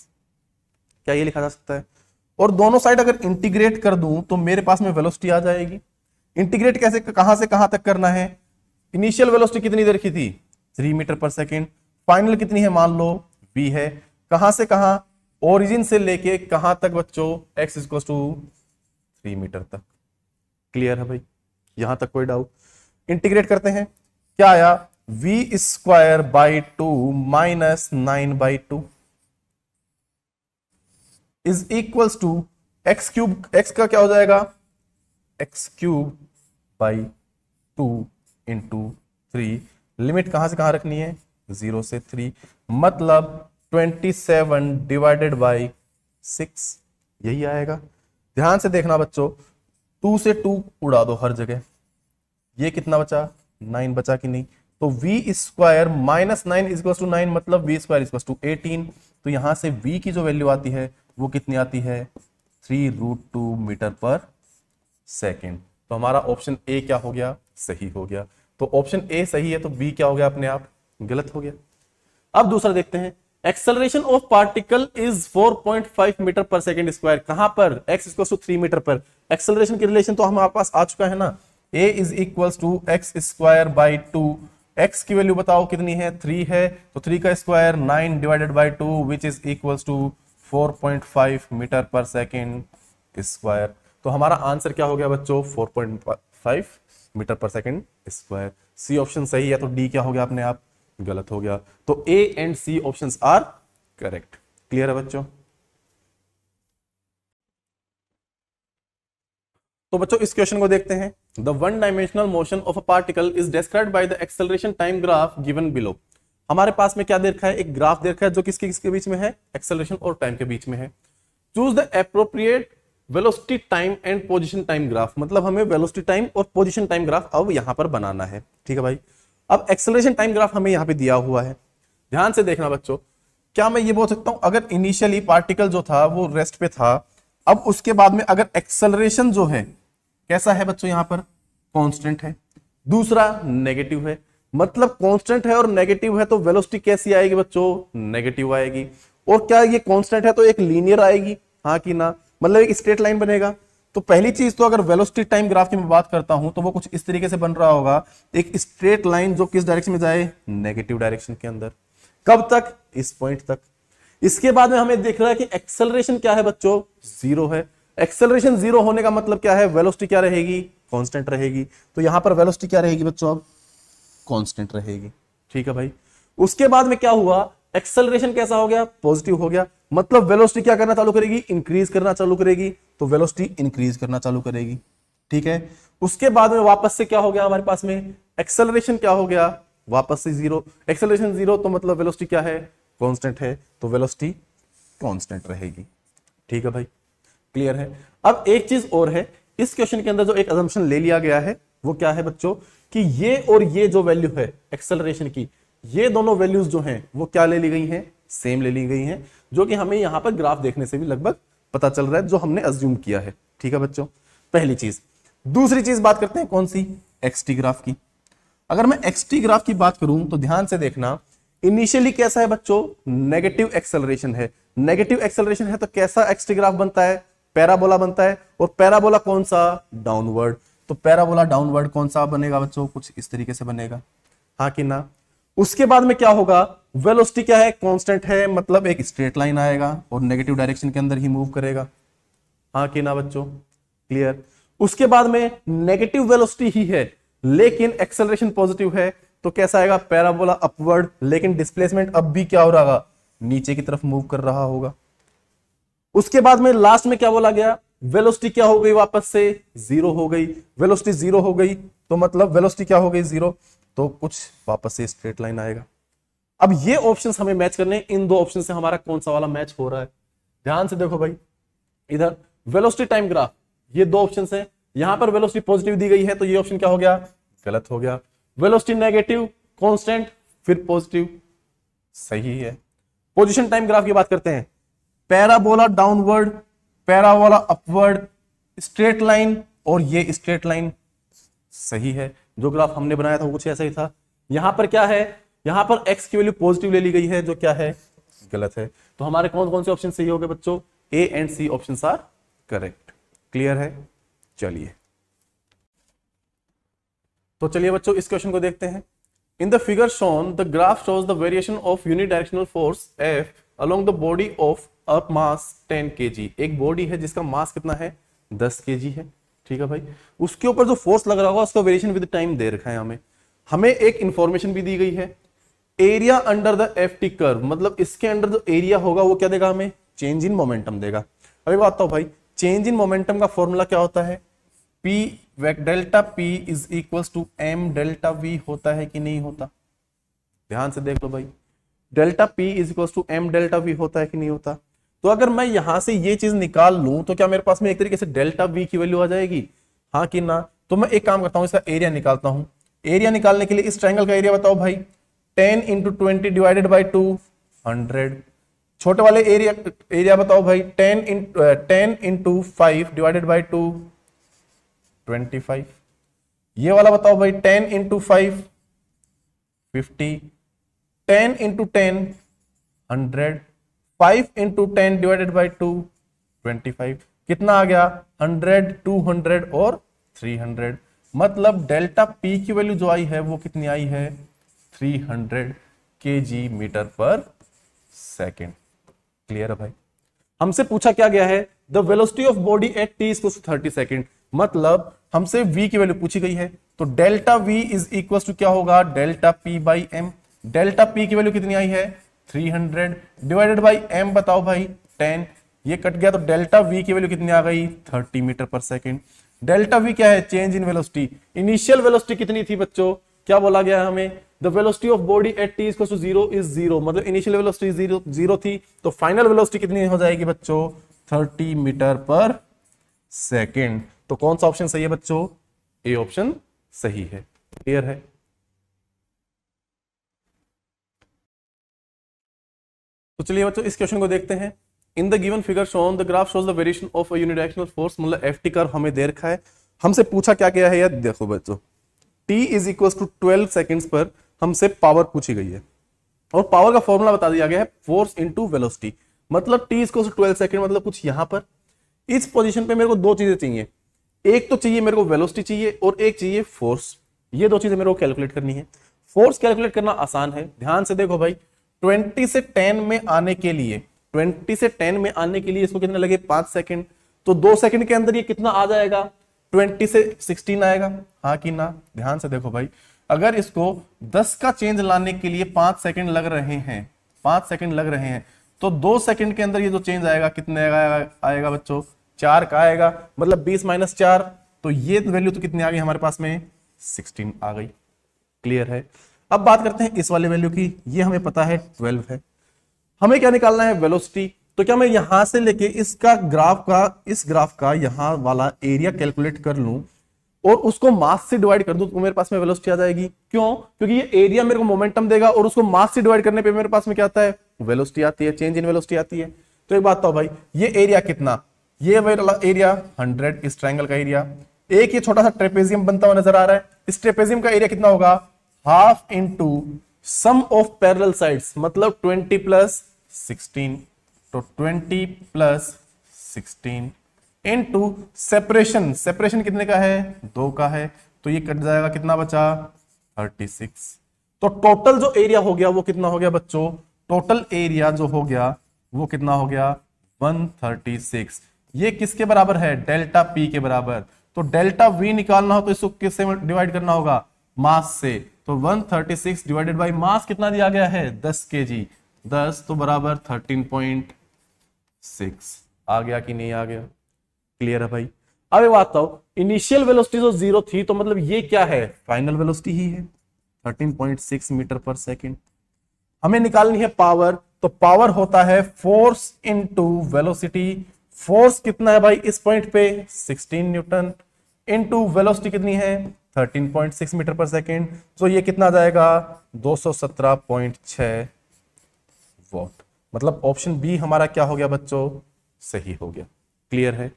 क्या ये लिखा जा सकता है और दोनों साइड अगर इंटीग्रेट कर दूं तो मेरे पास में वेलोसिटी आ जाएगी इंटीग्रेट कैसे कहां से कहां तक करना है इनिशियल वेलोसिटी कितनी देर की थी three metre per second final कितनी है मान लो बी है कहां से कहां ओरिजिन से लेके कहां तक बच्चों x is to three meter तक क्लियर है भाई यहां तक कोई डाउट इंटीग्रेट करते हैं क्या आया v square by two minus nine by two is equals to x cube x का क्या हो जाएगा x cube by two into three limit कहां से कहां रखनी है जीरो से थ्री मतलब twenty seven divided by six यही आएगा ध्यान से देखना बच्चों टू से टू उड़ा दो हर जगह ये कितना बचा नाइन बचा कि नहीं तो v square minus nine is equals to nine मतलब v square is equals to eighteen तो यहां से v की जो वैल्यू आती है वो कितनी आती है three root two metre per second तो हमारा ऑप्शन ए क्या हो गया सही हो गया तो ऑप्शन ए सही है तो बी क्या हो गया अपने आप गलत हो गया अब दूसरा देखते हैं acceleration of particle is 4.5 meter per second square कहां पर x equal to three metre पर एक्सेलरेशन की रिलेशन तो हमारे पास आ चुका है ना a is equal to x square by two x की वैल्यू बताओ कितनी है थ्री है तो थ्री का square nine divided by two which is equal to 4.5 meter per second square तो हमारा आंसर क्या हो गया बच्चों 4.5 meter per second square C option सही है तो डी क्या हो गया अपने आप गलत हो गया तो A and C option are correct clear है बच्चों तो बच्चों इस क्वेश्चन को देखते हैं the one dimensional motion of a particle is describe by the acceleration time graph given below हमारे पास में क्या देखा है एक ग्राफ देखा है जो किसके किसके बीच में है एक्सेलरेशन और टाइम के बीच में है choose the appropriate velocity time and position time graph मतलब हमें वेलोसिटी टाइम और पोजिशन टाइम ग्राफ अब यहां पर बनाना है ठीक है भाई अब एक्सेलरेशन टाइम ग्राफ हमें यहाँ पे दिया हुआ है ध्यान से देखना बच्चों क्या मैं ये बोल सकता हूं अगर इनिशियली पार्टिकल जो था वो रेस्ट पे था अब उसके बाद में अगर एक्सेलरेशन जो है कैसा है बच्चों यहाँ पर कॉन्स्टेंट है दूसरा नेगेटिव है मतलब कांस्टेंट है और नेगेटिव है तो वेलोसिटी कैसी आएगी बच्चों नेगेटिव आएगी और क्या ये कांस्टेंट है तो एक लीनियर आएगी हाँ कि ना मतलब एक स्ट्रेट लाइन बनेगा तो पहली चीज तो अगर वेलोसिटी टाइम ग्राफ की मैं बात करता हूं तो वो कुछ इस तरीके से बन रहा होगा एक स्ट्रेट लाइन जो किस डायरेक्शन में जाए नेगेटिव डायरेक्शन के अंदर कब तक इस पॉइंट तक इसके बाद में हमें देख रहा है कि एक्सेलरेशन क्या है बच्चों जीरो है एक्सेलरेशन जीरो होने का मतलब क्या है वेलोसिटी क्या रहेगी कांस्टेंट रहेगी तो यहां पर वेलोसिटी क्या रहेगी बच्चों अब कॉन्स्टेंट रहेगी ठीक है भाई उसके बाद में क्या हुआ एक्सेलरेशन कैसा हो गया पॉजिटिव हो गया मतलब वेलोसिटी क्या करना चालू करेगी इंक्रीज करना चालू करेगी तो वेलोसिटी इंक्रीज करना चालू करेगी ठीक है उसके बाद में वापस से क्या हो गया हमारे पास में एक्सेलरेशन क्या हो गया वापस से जीरो एक्सेलरेशन जीरो तो मतलब वेलोसिटी क्या है कांस्टेंट है तो वेलोसिटी कांस्टेंट रहेगी ठीक है भाई क्लियर है अब एक चीज और है इस क्वेश्चन के अंदर जो एक अजम्पशन ले लिया गया है वो क्या है बच्चों कि ये और ये जो वैल्यू है एक्सेलरेशन की ये दोनों वैल्यूज जो हैं वो क्या ले ली गई हैं सेम ले ली गई हैं जो कि हमें यहां पर ग्राफ देखने से भी लगभग पता चल रहा है जो हमने अज्यूम किया है ठीक है बच्चों पहली चीज दूसरी चीज बात करते हैं कौन सी एक्सटी ग्राफ की अगर मैं एक्सटी ग्राफ की बात करूं तो ध्यान से देखना इनिशियली कैसा है बच्चों नेगेटिव एक्सेलरेशन है नेगेटिव एक्सेलरेशन है तो कैसा एक्सटीग्राफ बनता है पैराबोला बनता है और पैराबोला कौन सा डाउनवर्ड तो पैराबोला डाउनवर्ड कौन सा बनेगा बच्चों कुछ इस तरीके से बनेगा हाँ कि ना उसके बाद में क्या होगा वेलोसिटी क्या है कांस्टेंट है मतलब एक स्ट्रेट लाइन आएगा और नेगेटिव डायरेक्शन के अंदर ही मूव करेगा हाँ कि ना बच्चों क्लियर उसके बाद में नेगेटिव वेलोसिटी ही है लेकिन एक्सेलरेशन पॉजिटिव है तो कैसा आएगा पैराबोला अपवर्ड लेकिन डिस्प्लेसमेंट अब भी क्या हो रहा नीचे की तरफ मूव कर रहा होगा उसके बाद में लास्ट में क्या बोला गया वेलोसिटी क्या हो गई वापस से जीरो हो गई वेलोसिटी जीरो हो गई तो मतलब वेलोसिटी क्या हो गई जीरो तो कुछ वापस से स्ट्रेट लाइन आएगा अब ये ऑप्शंस हमें मैच करने इन दो ऑप्शन से हमारा कौन सा वाला मैच हो रहा है ध्यान से देखो भाई इधर वेलोसिटी टाइम ग्राफ ये दो ऑप्शन है यहां पर वेलोसिटी पॉजिटिव दी गई है तो ये ऑप्शन क्या हो गया गलत हो गया वेलोसिटी नेगेटिव कॉन्स्टेंट फिर पॉजिटिव सही है पोजिशन टाइम ग्राफ की बात करते हैं parabola downward parabola upward straight line और ये स्ट्रेट लाइन सही है जो ग्राफ हमने बनाया था कुछ ऐसा ही था यहां पर क्या है यहां पर एक्स की वैल्यू पॉजिटिव ले ली गई है जो क्या है गलत है तो हमारे कौन कौन से ऑप्शन सही हो गए बच्चों A and C option are correct clear है चलिए तो चलिए बच्चों इस क्वेश्चन को देखते हैं in the figure shown the graph shows the variation of unit directional force F along the body of और मास 10 के एक बॉडी है जिसका मास कितना है 10 के है ठीक है भाई उसके ऊपर जो फोर्स लग रहा होगा उसका वेरिएशन विद टाइम दे रखा है हमें हमें एक इंफॉर्मेशन भी दी गई है area under the F T curve मतलब इसके अंडर जो एरिया होगा वो क्या देगा हमें चेंज इन मोमेंटम देगा अभी बात बताओ तो भाई चेंज इन मोमेंटम का फॉर्मूला क्या होता है p delta p is equal to m delta v होता है कि नहीं होता ध्यान से देख लो भाई delta p is equal to m delta v होता है कि नहीं होता तो अगर मैं यहां से ये चीज निकाल लूं तो क्या मेरे पास में एक तरीके से डेल्टा वी की वैल्यू आ जाएगी हाँ कि ना तो मैं एक काम करता हूं इसका एरिया निकालता हूं एरिया निकालने के लिए इस ट्रैंगल का एरिया बताओ भाई ten into twenty divided by two hundred छोटे वाले एरिया एरिया बताओ भाई ten in ten into five divided by two twenty five ये वाला बताओ भाई ten into five fifty ten into ten hundred five into ten divided by two twenty five कितना आ गया हंड्रेड टू हंड्रेड और थ्री हंड्रेड मतलब delta p की वैल्यू जो आई है वो कितनी आई है three hundred K G meter per second clear है भाई हमसे पूछा क्या गया है the velocity of body at t is thirty second मतलब हमसे v की वैल्यू पूछी गई है तो delta v is equal to क्या होगा delta p by m delta p की वैल्यू कितनी आई है 300 डिवाइडेड बाई एम बताओ भाई 10 ये कट गया तो डेल्टा वी की वैल्यू कितनी आ गई 30 metre per second delta v क्या है change in velocity initial velocity कितनी थी बच्चों क्या बोला गया हमें the velocity of body at t is zero is zero मतलब इनिशियल वेलोसिटी जीरो जीरो थी तो फाइनल वेलोसिटी कितनी हो जाएगी बच्चों 30 मीटर पर सेकेंड तो कौन सा ऑप्शन सही है बच्चों ए ऑप्शन सही है क्लियर है तो चलिए बच्चों इस क्वेश्चन को देखते हैं in the given figure shown the graph shows the variation of unidirectional force मतलब एफ टी कर्व हमें दे रखा है हमसे पूछा क्या क्या है यार देखो बच्चों t is equal to twelve seconds पर हमसे पावर पूछी गई है और पावर का फॉर्मूला बता दिया गया है फोर्स इंटू वेलोसिटी मतलब टी इसको ट्वेल्व सेकेंड मतलब कुछ यहां पर इस पोजिशन पे मेरे को दो चीजें चाहिए एक तो चाहिए मेरे को वेलोसिटी चाहिए और एक चाहिए फोर्स ये दो चीजें मेरे को कैलकुलेट करनी है फोर्स कैलकुलेट करना आसान है ध्यान से देखो भाई 20 से 10 में आने के लिए 20 से 10 में आने के लिए इसको कितने लगे पांच सेकंड तो दो सेकंड के अंदर ये कितना आ जाएगा 20 से 16 आएगा हाँ कि ना ध्यान से देखो भाई अगर इसको 10 का चेंज लाने के लिए पांच सेकंड लग रहे हैं पांच सेकंड लग रहे हैं तो दो सेकंड के अंदर ये जो चेंज आएगा कितने आएगा आएगा बच्चों चार का आएगा मतलब बीस माइनस चार तो ये वैल्यू तो कितनी आ गई हमारे पास में सिक्सटीन आ गई क्लियर है अब बात करते हैं इस वाले वैल्यू की ये हमें पता है ट्वेल्व है हमें क्या निकालना है वेलोसिटी तो क्या मैं यहां से लेके इसका ग्राफ का इस ग्राफ का यहां वाला एरिया कैलकुलेट कर लूं और उसको मास से डिवाइड कर दूं तो मेरे पास में वेलोसिटी आ जाएगी क्यों क्योंकि ये एरिया मेरे को मोमेंटम देगा और उसको मास से डिवाइड करने पे मेरे पास में क्या आता है वेलोसिटी आती है चेंज इन वेलोसिटी आती है तो एक बात तो भाई ये एरिया कितना ये वाला एरिया हंड्रेड इस ट्राइंगल का एरिया एक ये छोटा सा ट्रेपेजियम बनता हुआ नजर आ रहा है इस ट्रेपेजियम का एरिया कितना होगा half into sum of parallel sides मतलब 20 प्लस 16 तो 20 प्लस 16 इंटू सेपरेशन सेपरेशन कितने का है दो का है तो ये कट जाएगा कितना बचा 36 तो टोटल जो एरिया हो गया वो कितना हो गया बच्चों टोटल एरिया जो हो गया वो कितना हो गया 136 ये किसके बराबर है डेल्टा पी के बराबर तो डेल्टा वी निकालना हो तो इसको किससे डिवाइड करना होगा मास से तो 136 डिवाइडेड बाय मास कितना दिया गया है 10 के जी दस तो बराबर 13.6 आ गया कि नहीं आ गया क्लियर है भाई अब एक बात इनिशियल वेलोसिटी तो जीरो थी तो मतलब ये क्या है फाइनल वेलोसिटी ही है 13.6 मीटर पर सेकंड हमें निकालनी है पावर तो पावर होता है फोर्स इनटू वेलोसिटी फोर्स कितना है भाई इस पॉइंट पे 16 न्यूटन इनटू वेलोसिटी कितनी है 13.6 मीटर पर सेकेंड तो ये कितना आ जाएगा 217.6 वॉट मतलब ऑप्शन बी हमारा क्या हो गया बच्चों सही हो गया क्लियर है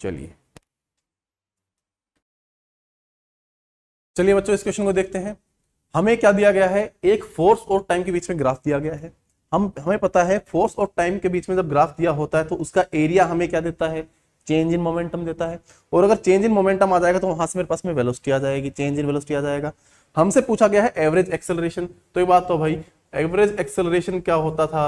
चलिए चलिए बच्चों इस क्वेश्चन को देखते हैं हमें क्या दिया गया है एक फोर्स और टाइम के बीच में ग्राफ दिया गया है हम हमें पता है फोर्स और टाइम के बीच में जब ग्राफ दिया होता है तो उसका एरिया हमें क्या देता है चेंज इन मोमेंटम देता है और अगर चेंज इन मोमेंटम आ जाएगा तो वहां से मेरे पास में वेलोसिटी आ जाएगी चेंज इन वेलोसिटी आ जाएगा हमसे पूछा गया है एवरेज एक्सेलरेशन तो ये बात तो भाई एवरेज एक्सेलरेशन क्या होता था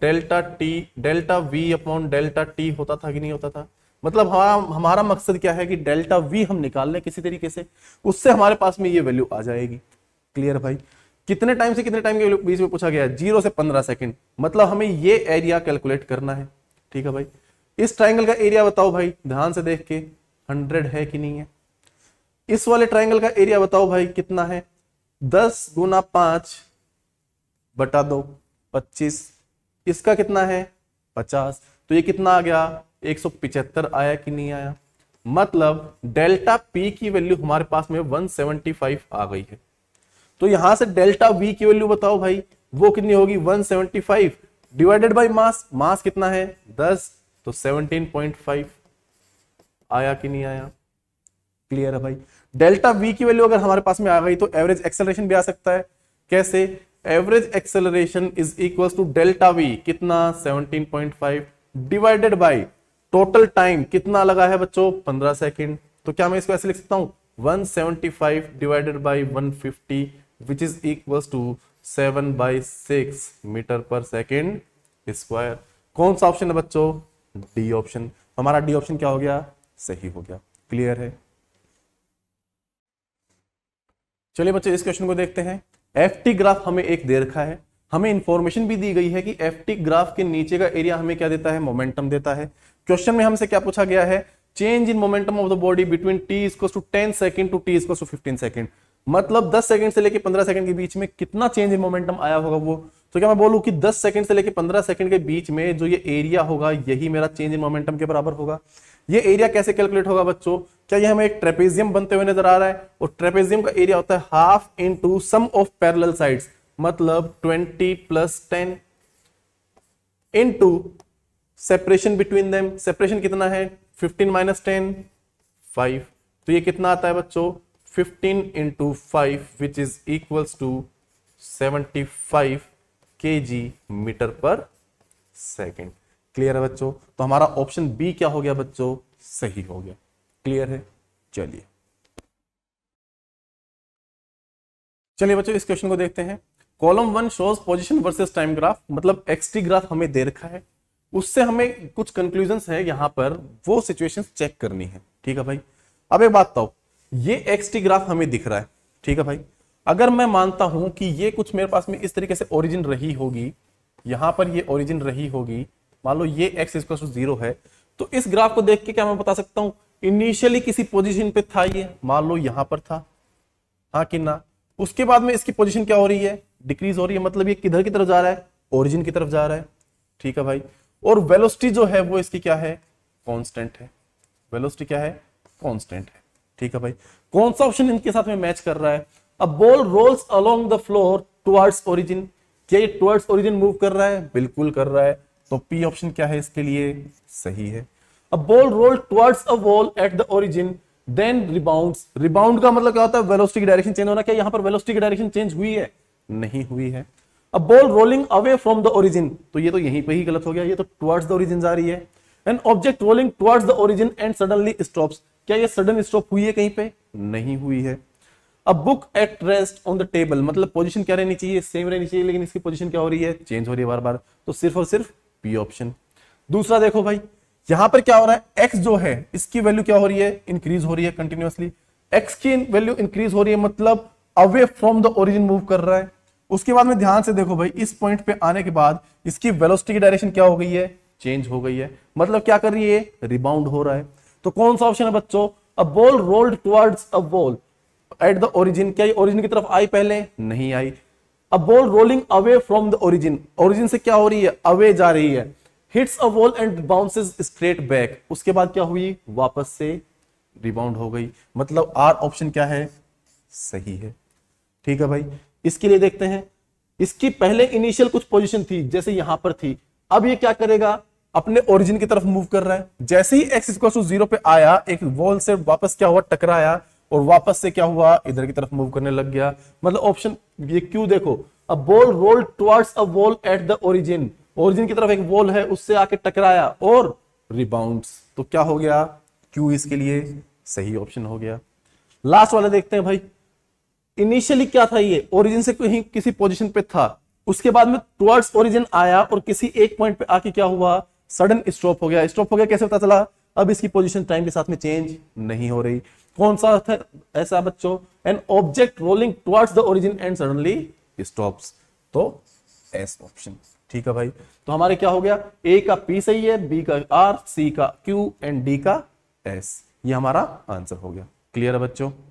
delta t delta v upon delta t होता था कि नहीं होता था मतलब हमारा हमारा मकसद क्या है कि डेल्टा वी हम निकाल लें किसी तरीके से उससे हमारे पास में ये वैल्यू आ जाएगी क्लियर भाई कितने टाइम से कितने टाइम के बीच में पूछा गया जीरो से पंद्रह सेकंड मतलब हमें ये एरिया कैलकुलेट करना है ठीक है भाई इस ट्राइंगल का एरिया बताओ भाई ध्यान से देख के हंड्रेड है कि नहीं है इस वाले ट्राइंगल का एरिया बताओ भाई कितना है दस गुना पांच बटा दो पच्चीस इसका कितना है पचास तो ये कितना आ गया एक सौ पिचहत्तर आया कि नहीं आया मतलब डेल्टा पी की वैल्यू हमारे पास में वन फाइव आ गई है तो यहां से डेल्टा वी की वैल्यू बताओ भाई वो कितनी होगी one five divided by mass mass कितना है दस तो 17.5 आया कि नहीं आया क्लियर है भाई डेल्टा वी की वैल्यू अगर हमारे पास में आ गई तो एवरेज एक्सेलरेशन भी आ सकता है कैसे average acceleration is equal to delta v कितना 17.5 डिवाइडेड बाय टोटल टाइम कितना लगा है बच्चों 15 सेकंड तो क्या मैं इसको ऐसे लिख सकता हूं 175 divided by 150 which is equal to 7 by 6 meter per second square कौन सा ऑप्शन है बच्चों डी ऑप्शन हमारा डी ऑप्शन क्या हो गया सही हो गया क्लियर है चलिए बच्चे इस क्वेश्चन को देखते हैं एफ टी ग्राफ हमें एक दे रखा है हमें इंफॉर्मेशन भी दी गई है कि एफ टी ग्राफ के नीचे का एरिया हमें क्या देता है मोमेंटम देता है क्वेश्चन में हमसे क्या पूछा गया है change in momentum of the body between T is to ten second to t is to fifteen second मतलब 10 सेकंड से लेकर 15 सेकंड के बीच में कितना चेंज इन मोमेंटम आया होगा वो तो क्या मैं बोलू कि 10 सेकंड से लेकर 15 सेकंड के बीच में जो ये एरिया होगा यही मेरा चेंज इन मोमेंटम के बराबर होगा ये एरिया कैसे कैलकुलेट होगा बच्चों क्या ये हमें एक ट्रेपेजियम बनते हुए नजर आ रहा है और ट्रेपेजियम का एरिया होता है half in sum of parallel मतलब twenty plus ten to separation between them separation कितना है फिफ्टीन माइनस टेन फाइव तो ये कितना आता है बच्चों 15 into five which is equals to 75 K G meter per second clear है बच्चों तो हमारा ऑप्शन बी क्या हो गया बच्चों सही हो गया क्लियर है चलिए चलिए बच्चों इस क्वेश्चन को देखते हैं column one shows position versus time graph मतलब एक्सटी ग्राफ हमें दे रखा है उससे हमें कुछ कंक्लूजन है यहां पर वो सिचुएशन चेक करनी है ठीक है भाई अब एक बात बताओ ये एक्सटी ग्राफ हमें दिख रहा है ठीक है भाई अगर मैं मानता हूं कि ये कुछ मेरे पास में इस तरीके से ओरिजिन रही होगी यहां पर ये ओरिजिन रही होगी मान लो ये एक्स इक्वल टू जीरो है तो इस ग्राफ को देख के क्या मैं बता सकता हूं इनिशियली किसी पोजीशन पे था ये मान लो यहां पर था हाँ कि ना उसके बाद में इसकी पोजीशन क्या हो रही है डिक्रीज हो रही है मतलब ये किधर की तरफ जा रहा है ओरिजिन की तरफ जा रहा है ठीक है भाई और वेलोसिटी जो है वो इसकी क्या है कॉन्स्टेंट है वेलोसिटी क्या है कॉन्स्टेंट है ठीक है भाई कौन सा ऑप्शन इनके साथ में मैच कर रहा है अब ball rolls along the floor towards origin क्या ये टुवर्ड्स ओरिजिन मूव कर रहा है बिल्कुल कर रहा है तो पी ऑप्शन क्या है इसके लिए सही है अब ball roll towards a wall at the origin then rebounds rebound का मतलब क्या होता है वेलोसिटी की डायरेक्शन चेंज होना क्या यहां पर वेलोसिटी की डायरेक्शन चेंज हुई है नहीं हुई है अब ball rolling away from the origin तो ये तो यहीं पे ही गलत हो गया ये तो टुवर्ड्स द ओरिजिन जा रही है an object rolling towards the origin and suddenly stops क्या ये सडन स्टॉप हुई है कहीं पे नहीं हुई है अब book at rest on the table मतलब पोजीशन क्या रहनी चाहिए सेम रहनी चाहिए लेकिन इसकी पोजीशन क्या हो रही है चेंज हो रही है बार बार तो सिर्फ और सिर्फ पी ऑप्शन दूसरा देखो भाई यहां पर क्या हो रहा है एक्स जो है इसकी वैल्यू क्या हो रही है इंक्रीज हो रही है कंटिन्यूसली एक्स की वैल्यू इंक्रीज हो रही है मतलब away from the origin move कर रहा है उसके बाद में ध्यान से देखो भाई इस पॉइंट पे आने के बाद इसकी वेलोसिटी की डायरेक्शन क्या हो गई है चेंज हो गई है मतलब क्या कर रही है रिबाउंड हो रहा है तो कौन सा ऑप्शन है बच्चों a ball rolled towards a ball at the origin क्या ओरिजिन की तरफ आई पहले नहीं आई अब ball rolling away from the origin origin से क्या हो रही है अवे जा रही है hits a ball and bounces straight back उसके बाद क्या हुई वापस से रिबाउंड हो गई मतलब आर ऑप्शन क्या है सही है ठीक है भाई इसके लिए देखते हैं इसकी पहले इनिशियल कुछ पोजीशन थी जैसे यहां पर थी अब ये क्या करेगा अपने ओरिजिन की तरफ मूव कर रहा है जैसे ही एक्स इक्वल टू जीरो पे आया एक वॉल से वापस क्या हुआ टकराया और वापस से क्या हुआ इधर की तरफ मूव करने लग गया मतलब ऑप्शन ये क्यों देखो a ball roll towards a wall at the origin origin की तरफ एक वॉल है उससे आके टकराया और रिबाउंड तो क्या हो गया क्यू इसके लिए सही ऑप्शन हो गया लास्ट वाला देखते हैं भाई इनिशियली क्या था ये ओरिजिन से कहीं किसी पोजीशन पे था उसके बाद में टुवर्ड्स ओरिजिन आया और किसी एक पॉइंट पे आके क्या हुआ सडन स्टॉप हो गया स्टॉप हो गया कैसे पता चला अब इसकी पोजीशन टाइम के साथ में चेंज नहीं हो रही कौन सा है ऐसा बच्चों an object rolling towards the origin and suddenly stops तो एस ऑप्शन ठीक है भाई तो हमारे क्या हो गया ए का पी सही है बी का आर सी का क्यू एंड डी का एस ये हमारा आंसर हो गया क्लियर है बच्चों